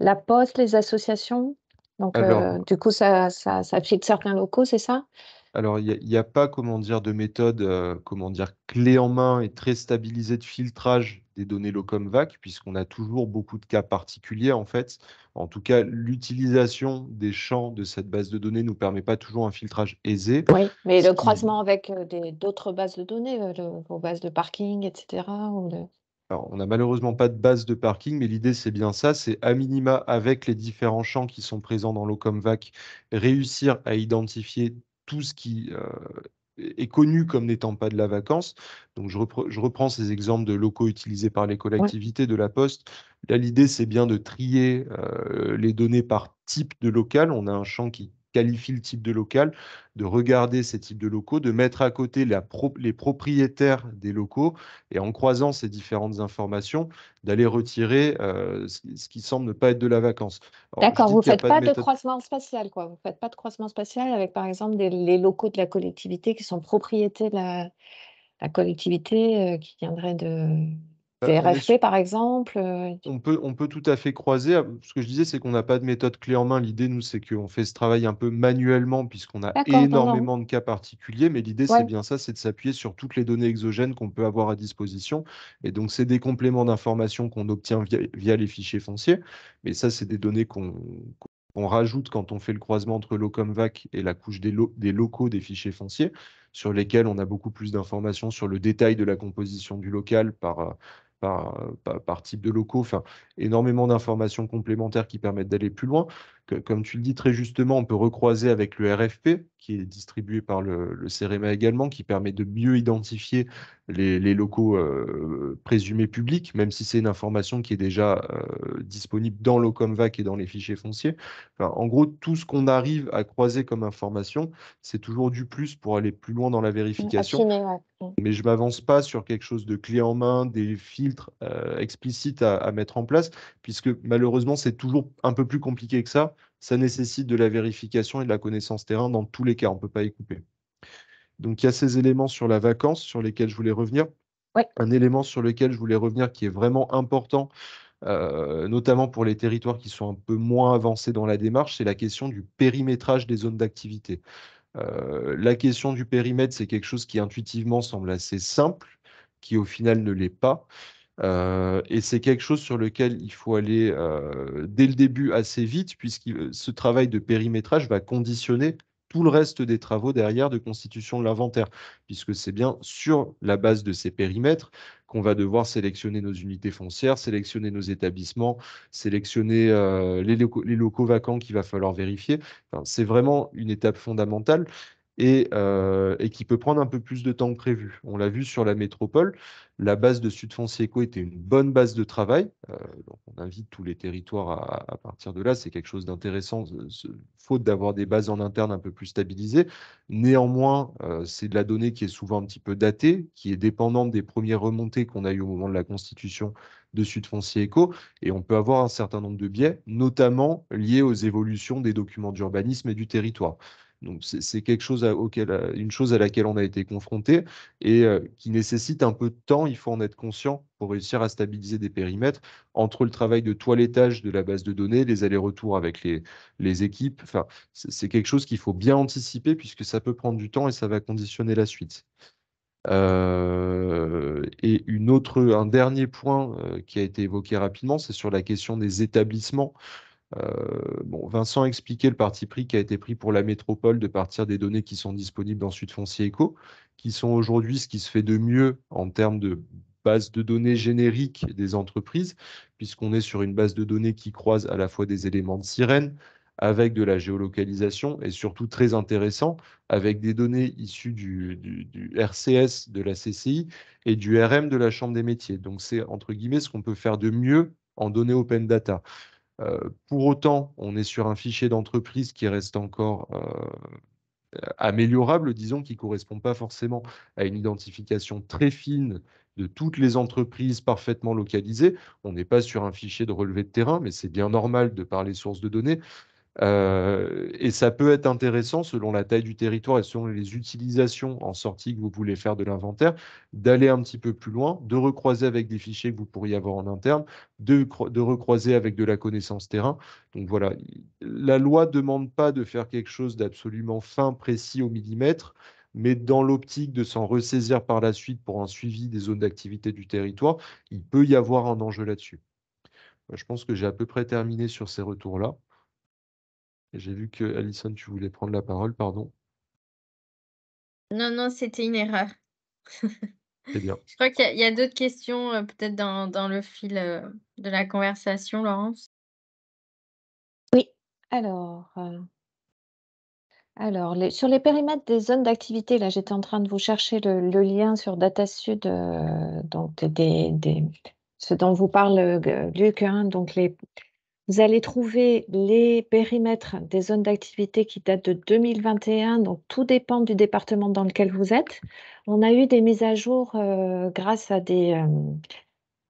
La poste, les associations. Donc, euh, du coup, ça, ça, ça, certains locaux, c'est ça alors, il n'y a, pas, comment dire, de méthode, euh, comment dire, clé en main et très stabilisée de filtrage des données locomvac, puisqu'on a toujours beaucoup de cas particuliers, en fait. En tout cas, l'utilisation des champs de cette base de données ne nous permet pas toujours un filtrage aisé. Oui, mais le croisement avec euh, d'autres bases de données, euh, vos bases de parking, etc. on n'a malheureusement pas de base de parking, mais l'idée, c'est bien ça, c'est à minima, avec les différents champs qui sont présents dans l'OCOMVAC, réussir à identifier tout ce qui euh, est connu comme n'étant pas de la vacance. Donc je, je, reprends ces exemples de locaux utilisés par les collectivités de la Poste. Là, l'idée, c'est bien de trier euh, les données par type de local. On a un champ qui qualifie le type de local, de regarder ces types de locaux, de mettre à côté les propriétaires des locaux et en croisant ces différentes informations, d'aller retirer euh, ce qui semble ne pas être de la vacance. D'accord, vous ne faites pas, de, croisement spatial, quoi. Vous faites pas de croisement spatial avec, par exemple, les locaux de la collectivité qui sont propriétés de la, collectivité euh, qui viendrait de bah, par exemple euh, on peut, tout à fait croiser. Ah, ce que je disais, c'est qu'on n'a pas de méthode clé en main. L'idée, nous, c'est qu'on fait ce travail un peu manuellement puisqu'on a énormément de cas particuliers. Mais l'idée, c'est bien ça, c'est de s'appuyer sur toutes les données exogènes qu'on peut avoir à disposition. Et donc, c'est des compléments d'informations qu'on obtient via, les fichiers fonciers. Mais ça, c'est des données qu'on rajoute quand on fait le croisement entre l'OCOMVAC et la couche des, des, locaux des fichiers fonciers, sur lesquels on a beaucoup plus d'informations sur le détail de la composition du local par, euh, euh, par, type de locaux, enfin énormément d'informations complémentaires qui permettent d'aller plus loin comme tu le dis très justement, on peut recroiser avec le RFP, qui est distribué par le, le également, qui permet de mieux identifier les, locaux euh, présumés publics, même si c'est une information qui est déjà euh, disponible dans l'OCOMVAC et dans les fichiers fonciers. en gros, tout ce qu'on arrive à croiser comme information, c'est toujours du plus pour aller plus loin dans la vérification. Mm. Mais je ne m'avance pas sur quelque chose de clé en main, des filtres euh, explicites à mettre en place, puisque malheureusement, c'est toujours un peu plus compliqué que ça ça nécessite de la vérification et de la connaissance terrain dans tous les cas. On ne peut pas y couper. Donc, il y a ces éléments sur la vacance sur lesquels je voulais revenir. Un élément sur lequel je voulais revenir qui est vraiment important, euh, notamment pour les territoires qui sont un peu moins avancés dans la démarche, c'est la question du périmétrage des zones d'activité. Euh, la question du périmètre, c'est quelque chose qui intuitivement semble assez simple, qui au final ne l'est pas. Euh, et c'est quelque chose sur lequel il faut aller euh, dès le début assez vite, puisque euh, ce travail de périmétrage va conditionner tout le reste des travaux derrière de constitution de l'inventaire, puisque c'est bien sur la base de ces périmètres qu'on va devoir sélectionner nos unités foncières, sélectionner nos établissements, sélectionner les, locaux, les, locaux, vacants qu'il va falloir vérifier. c'est vraiment une étape fondamentale. Euh, et, qui peut prendre un peu plus de temps que prévu. On l'a vu sur la métropole, la base de Sud Eco était une bonne base de travail. Euh, on invite tous les territoires à, partir de là, c'est quelque chose d'intéressant, faute d'avoir des bases en interne un peu plus stabilisées. Néanmoins, euh, c'est de la donnée qui est souvent un petit peu datée, qui est dépendante des premières remontées qu'on a eues au moment de la constitution de Sud Foncier et on peut avoir un certain nombre de biais, notamment liés aux évolutions des documents d'urbanisme et du territoire. Donc c'est quelque chose auquel, une chose à laquelle on a été confronté et euh, qui nécessite un peu de temps, il faut en être conscient pour réussir à stabiliser des périmètres entre le travail de toilettage de la base de données, les allers-retours avec les, les équipes. Enfin, c'est quelque chose qu'il faut bien anticiper puisque ça peut prendre du temps et ça va conditionner la suite. Euh, et une autre, un dernier point euh, qui a été évoqué rapidement, c'est sur la question des établissements. Vincent euh, bon, Vincent le parti pris qui a été pris pour la métropole de partir des données qui sont disponibles dans Sud Foncier Eco, qui sont aujourd'hui ce qui se fait de mieux en termes de base de données générique des entreprises, puisqu'on est sur une base de données qui croise à la fois des éléments de sirène, avec de la géolocalisation et surtout très intéressant avec des données issues du, du, RCS de la CCI et du RM de la Chambre des métiers. Donc c'est entre guillemets ce qu'on peut faire de mieux en données open data. Euh, pour autant, on est sur un fichier d'entreprise qui reste encore euh, améliorable, disons, qui ne correspond pas forcément à une identification très fine de toutes les entreprises parfaitement localisées. On n'est pas sur un fichier de relevé de terrain, mais c'est bien normal de parler source de données. Euh, et ça peut être intéressant, selon la taille du territoire et selon les utilisations en sortie que vous voulez faire de l'inventaire, d'aller un petit peu plus loin, de recroiser avec des fichiers que vous pourriez avoir en interne, de, de recroiser avec de la connaissance terrain. Donc voilà, la loi ne demande pas de faire quelque chose d'absolument fin, précis au millimètre, mais dans l'optique de s'en ressaisir par la suite pour un suivi des zones d'activité du territoire, il peut y avoir un enjeu là-dessus. Je pense que j'ai à peu près terminé sur ces retours-là j'ai vu que Alison, tu voulais prendre la parole, pardon. Non, non, c'était une erreur. C'est bien. Je crois qu'il y a, d'autres questions euh, peut-être dans, dans, le fil euh, de la conversation, Laurence. Oui, alors. Euh, alors, sur les périmètres des zones d'activité, là, j'étais en train de vous chercher le, lien sur DataSud, Sud, donc des, ce dont vous parle Luc, hein, donc les, vous allez trouver les périmètres des zones d'activité qui datent de 2021, donc tout dépend du département dans lequel vous êtes. On a eu des mises à jour euh, grâce à des, euh,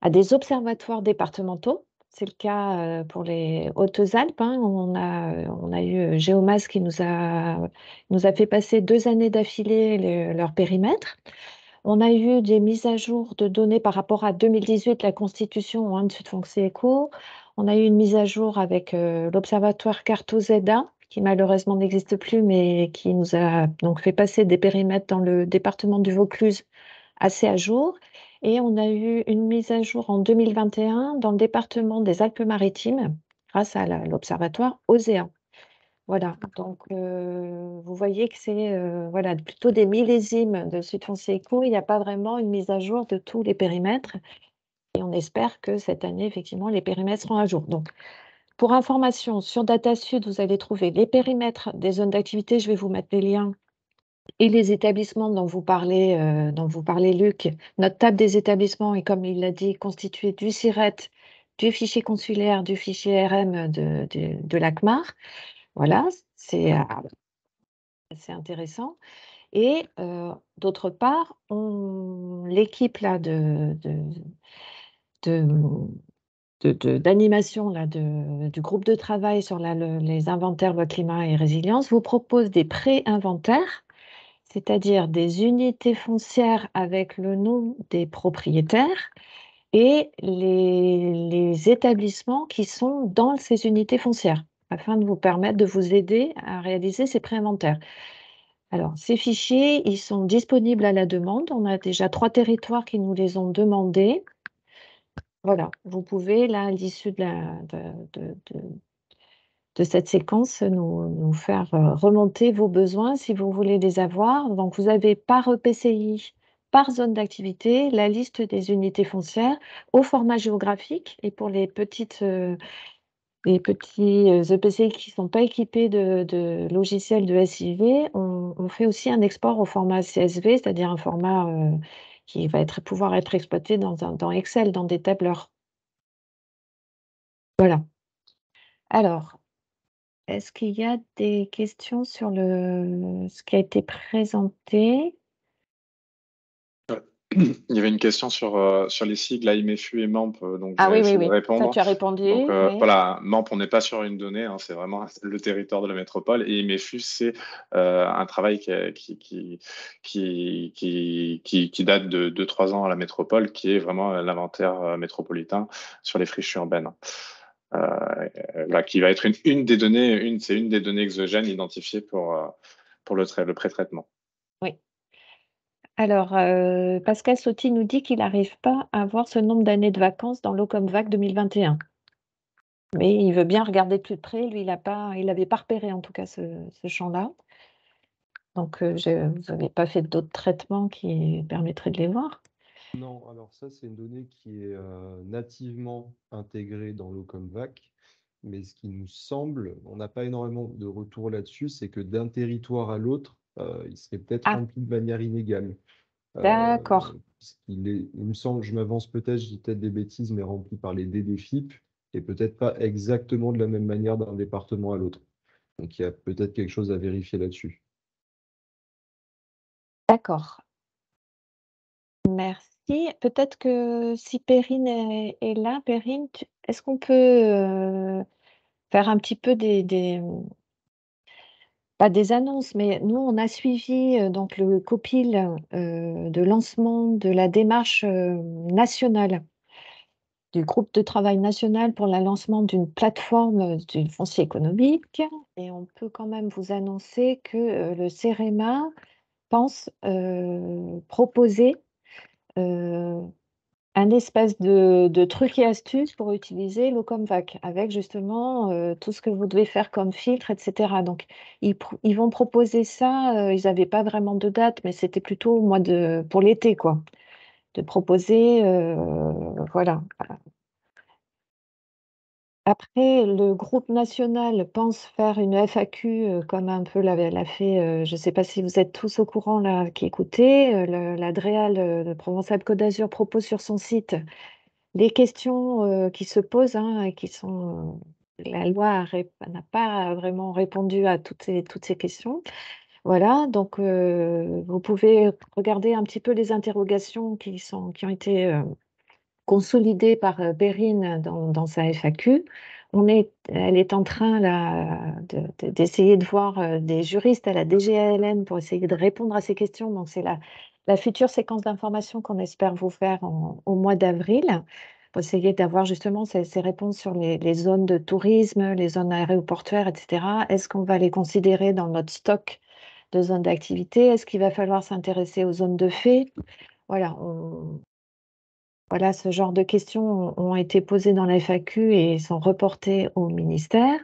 à des observatoires départementaux. C'est le cas euh, pour les Hautes-Alpes. Hein. On, a, on a eu Géomas qui nous a, nous a fait passer deux années d'affilée leurs périmètres. périmètre. On a eu des mises à jour de données par rapport à 2018, la Constitution, hein, de Foncé Éco. On a eu une mise à jour avec euh, l'observatoire Carto qui malheureusement n'existe plus, mais qui nous a donc fait passer des périmètres dans le département du Vaucluse assez à jour. Et on a eu une mise à jour en 2021 dans le département des Alpes-Maritimes, grâce à l'observatoire Océan. Voilà, donc euh, vous voyez que c'est euh, voilà, plutôt des millésimes de Sud Foncier Éco. Il n'y a pas vraiment une mise à jour de tous les périmètres. Et on espère que cette année, effectivement, les périmètres seront à jour. Donc, pour information, sur Data DataSud, vous allez trouver les périmètres des zones d'activité. Je vais vous mettre les liens et les établissements dont vous parlez, euh, dont vous parlez Luc. Notre table des établissements est, comme il l'a dit, constituée du CIRET, du fichier consulaire, du fichier RM de, l'ACMAR. Voilà, c'est assez euh, intéressant. Et euh, d'autre part, l'équipe de de d'animation du groupe de travail sur les inventaires le climat et résilience vous propose des pré-inventaires, c'est-à-dire des unités foncières avec le nom des propriétaires et les, les, établissements qui sont dans ces unités foncières, afin de vous permettre de vous aider à réaliser ces pré-inventaires. Alors, ces fichiers, ils sont disponibles à la demande. On a déjà trois territoires qui nous les ont demandés. Voilà, vous pouvez, là, à l'issue de, de, cette séquence, nous, faire euh, remonter vos besoins si vous voulez les avoir. Donc, vous avez par EPCI, par zone d'activité, la liste des unités foncières au format géographique et pour les petites... Euh, petits euh, EPCI qui ne sont pas équipés de, logiciels de SIV, on, fait aussi un export au format CSV, c'est-à-dire un format qui va être, pouvoir être exploité dans, dans Excel, dans des tableurs. Voilà. Alors, est-ce qu'il y a des questions sur le, ce qui a été présenté Il y avait une question sur, euh, sur les sigles IMEFU et MAMP. Euh, donc, ah oui, Ça, tu as répondu. Euh, voilà, MAMP, on n'est pas sur une donnée, hein, c'est vraiment le territoire de la métropole. Et IMEFU c'est un travail qui, qui, qui, date de 2-3 ans à la métropole, qui est vraiment l'inventaire métropolitain sur les friches urbaines. là, qui va être une, des données, une, c'est une des données exogènes identifiées pour, pour le, le pré-traitement. Alors, euh, Pascal Sotti nous dit qu'il n'arrive pas à voir ce nombre d'années de vacances dans l'eau 2021. Mais il veut bien regarder de plus près. Lui, il n'avait pas il pas repéré en tout cas ce champ-là. Donc, euh, vous n'avez pas fait d'autres traitements qui permettraient de les voir? Non, alors ça, c'est une donnée qui est, euh, nativement intégrée dans l'Ocomvac, mais ce qui nous semble, on n'a pas énormément de retours là-dessus, c'est que d'un territoire à l'autre, euh, il serait peut-être rempli ah. de manière inégale. Euh, D'accord. Il, me semble, je m'avance peut-être, je dis peut-être des bêtises, mais rempli par les DDFIP et peut-être pas exactement de la même manière d'un département à l'autre. Donc il y a peut-être quelque chose à vérifier là-dessus. D'accord. Merci. Peut-être que si Perrine est, là, Perrine, est-ce qu'on peut euh, faire un petit peu des, pas des annonces, mais nous, on a suivi euh, donc le copil euh, de lancement de la démarche euh, nationale du groupe de travail national pour le lancement d'une plateforme d'une foncier économique. Et on peut quand même vous annoncer que le CEREMA pense proposer un espace de, de, trucs et astuces pour utiliser l'Ocomvac, avec justement euh, tout ce que vous devez faire comme filtre, etc. Donc, ils, vont proposer ça, euh, ils n'avaient pas vraiment de date, mais c'était plutôt au mois de, pour l'été, quoi, de proposer, euh, voilà, après, le groupe national pense faire une FAQ euh, comme un peu l'avait l'a fait, euh, je ne sais pas si vous êtes tous au courant là qui écoutez, euh, la de Provence-Alpes Côte d'Azur propose sur son site les questions qui se posent hein, et qui sont la loi n'a pas vraiment répondu à toutes ces, toutes ces questions. Voilà, donc vous pouvez regarder un petit peu les interrogations qui sont qui ont été consolidée par euh, Bérine dans, sa FAQ. On est, elle est en train d'essayer de, voir euh, des juristes à la DGALN pour essayer de répondre à ces questions. Donc, c'est la, la future séquence d'information qu'on espère vous faire au mois d'avril pour essayer d'avoir justement ces, réponses sur les, zones de tourisme, les zones aéroportuaires, etc. Est-ce qu'on va les considérer dans notre stock de zones d'activité Est-ce qu'il va falloir s'intéresser aux zones de fait Voilà, on, voilà, ce genre de questions ont été posées dans la FAQ et sont reportées au ministère.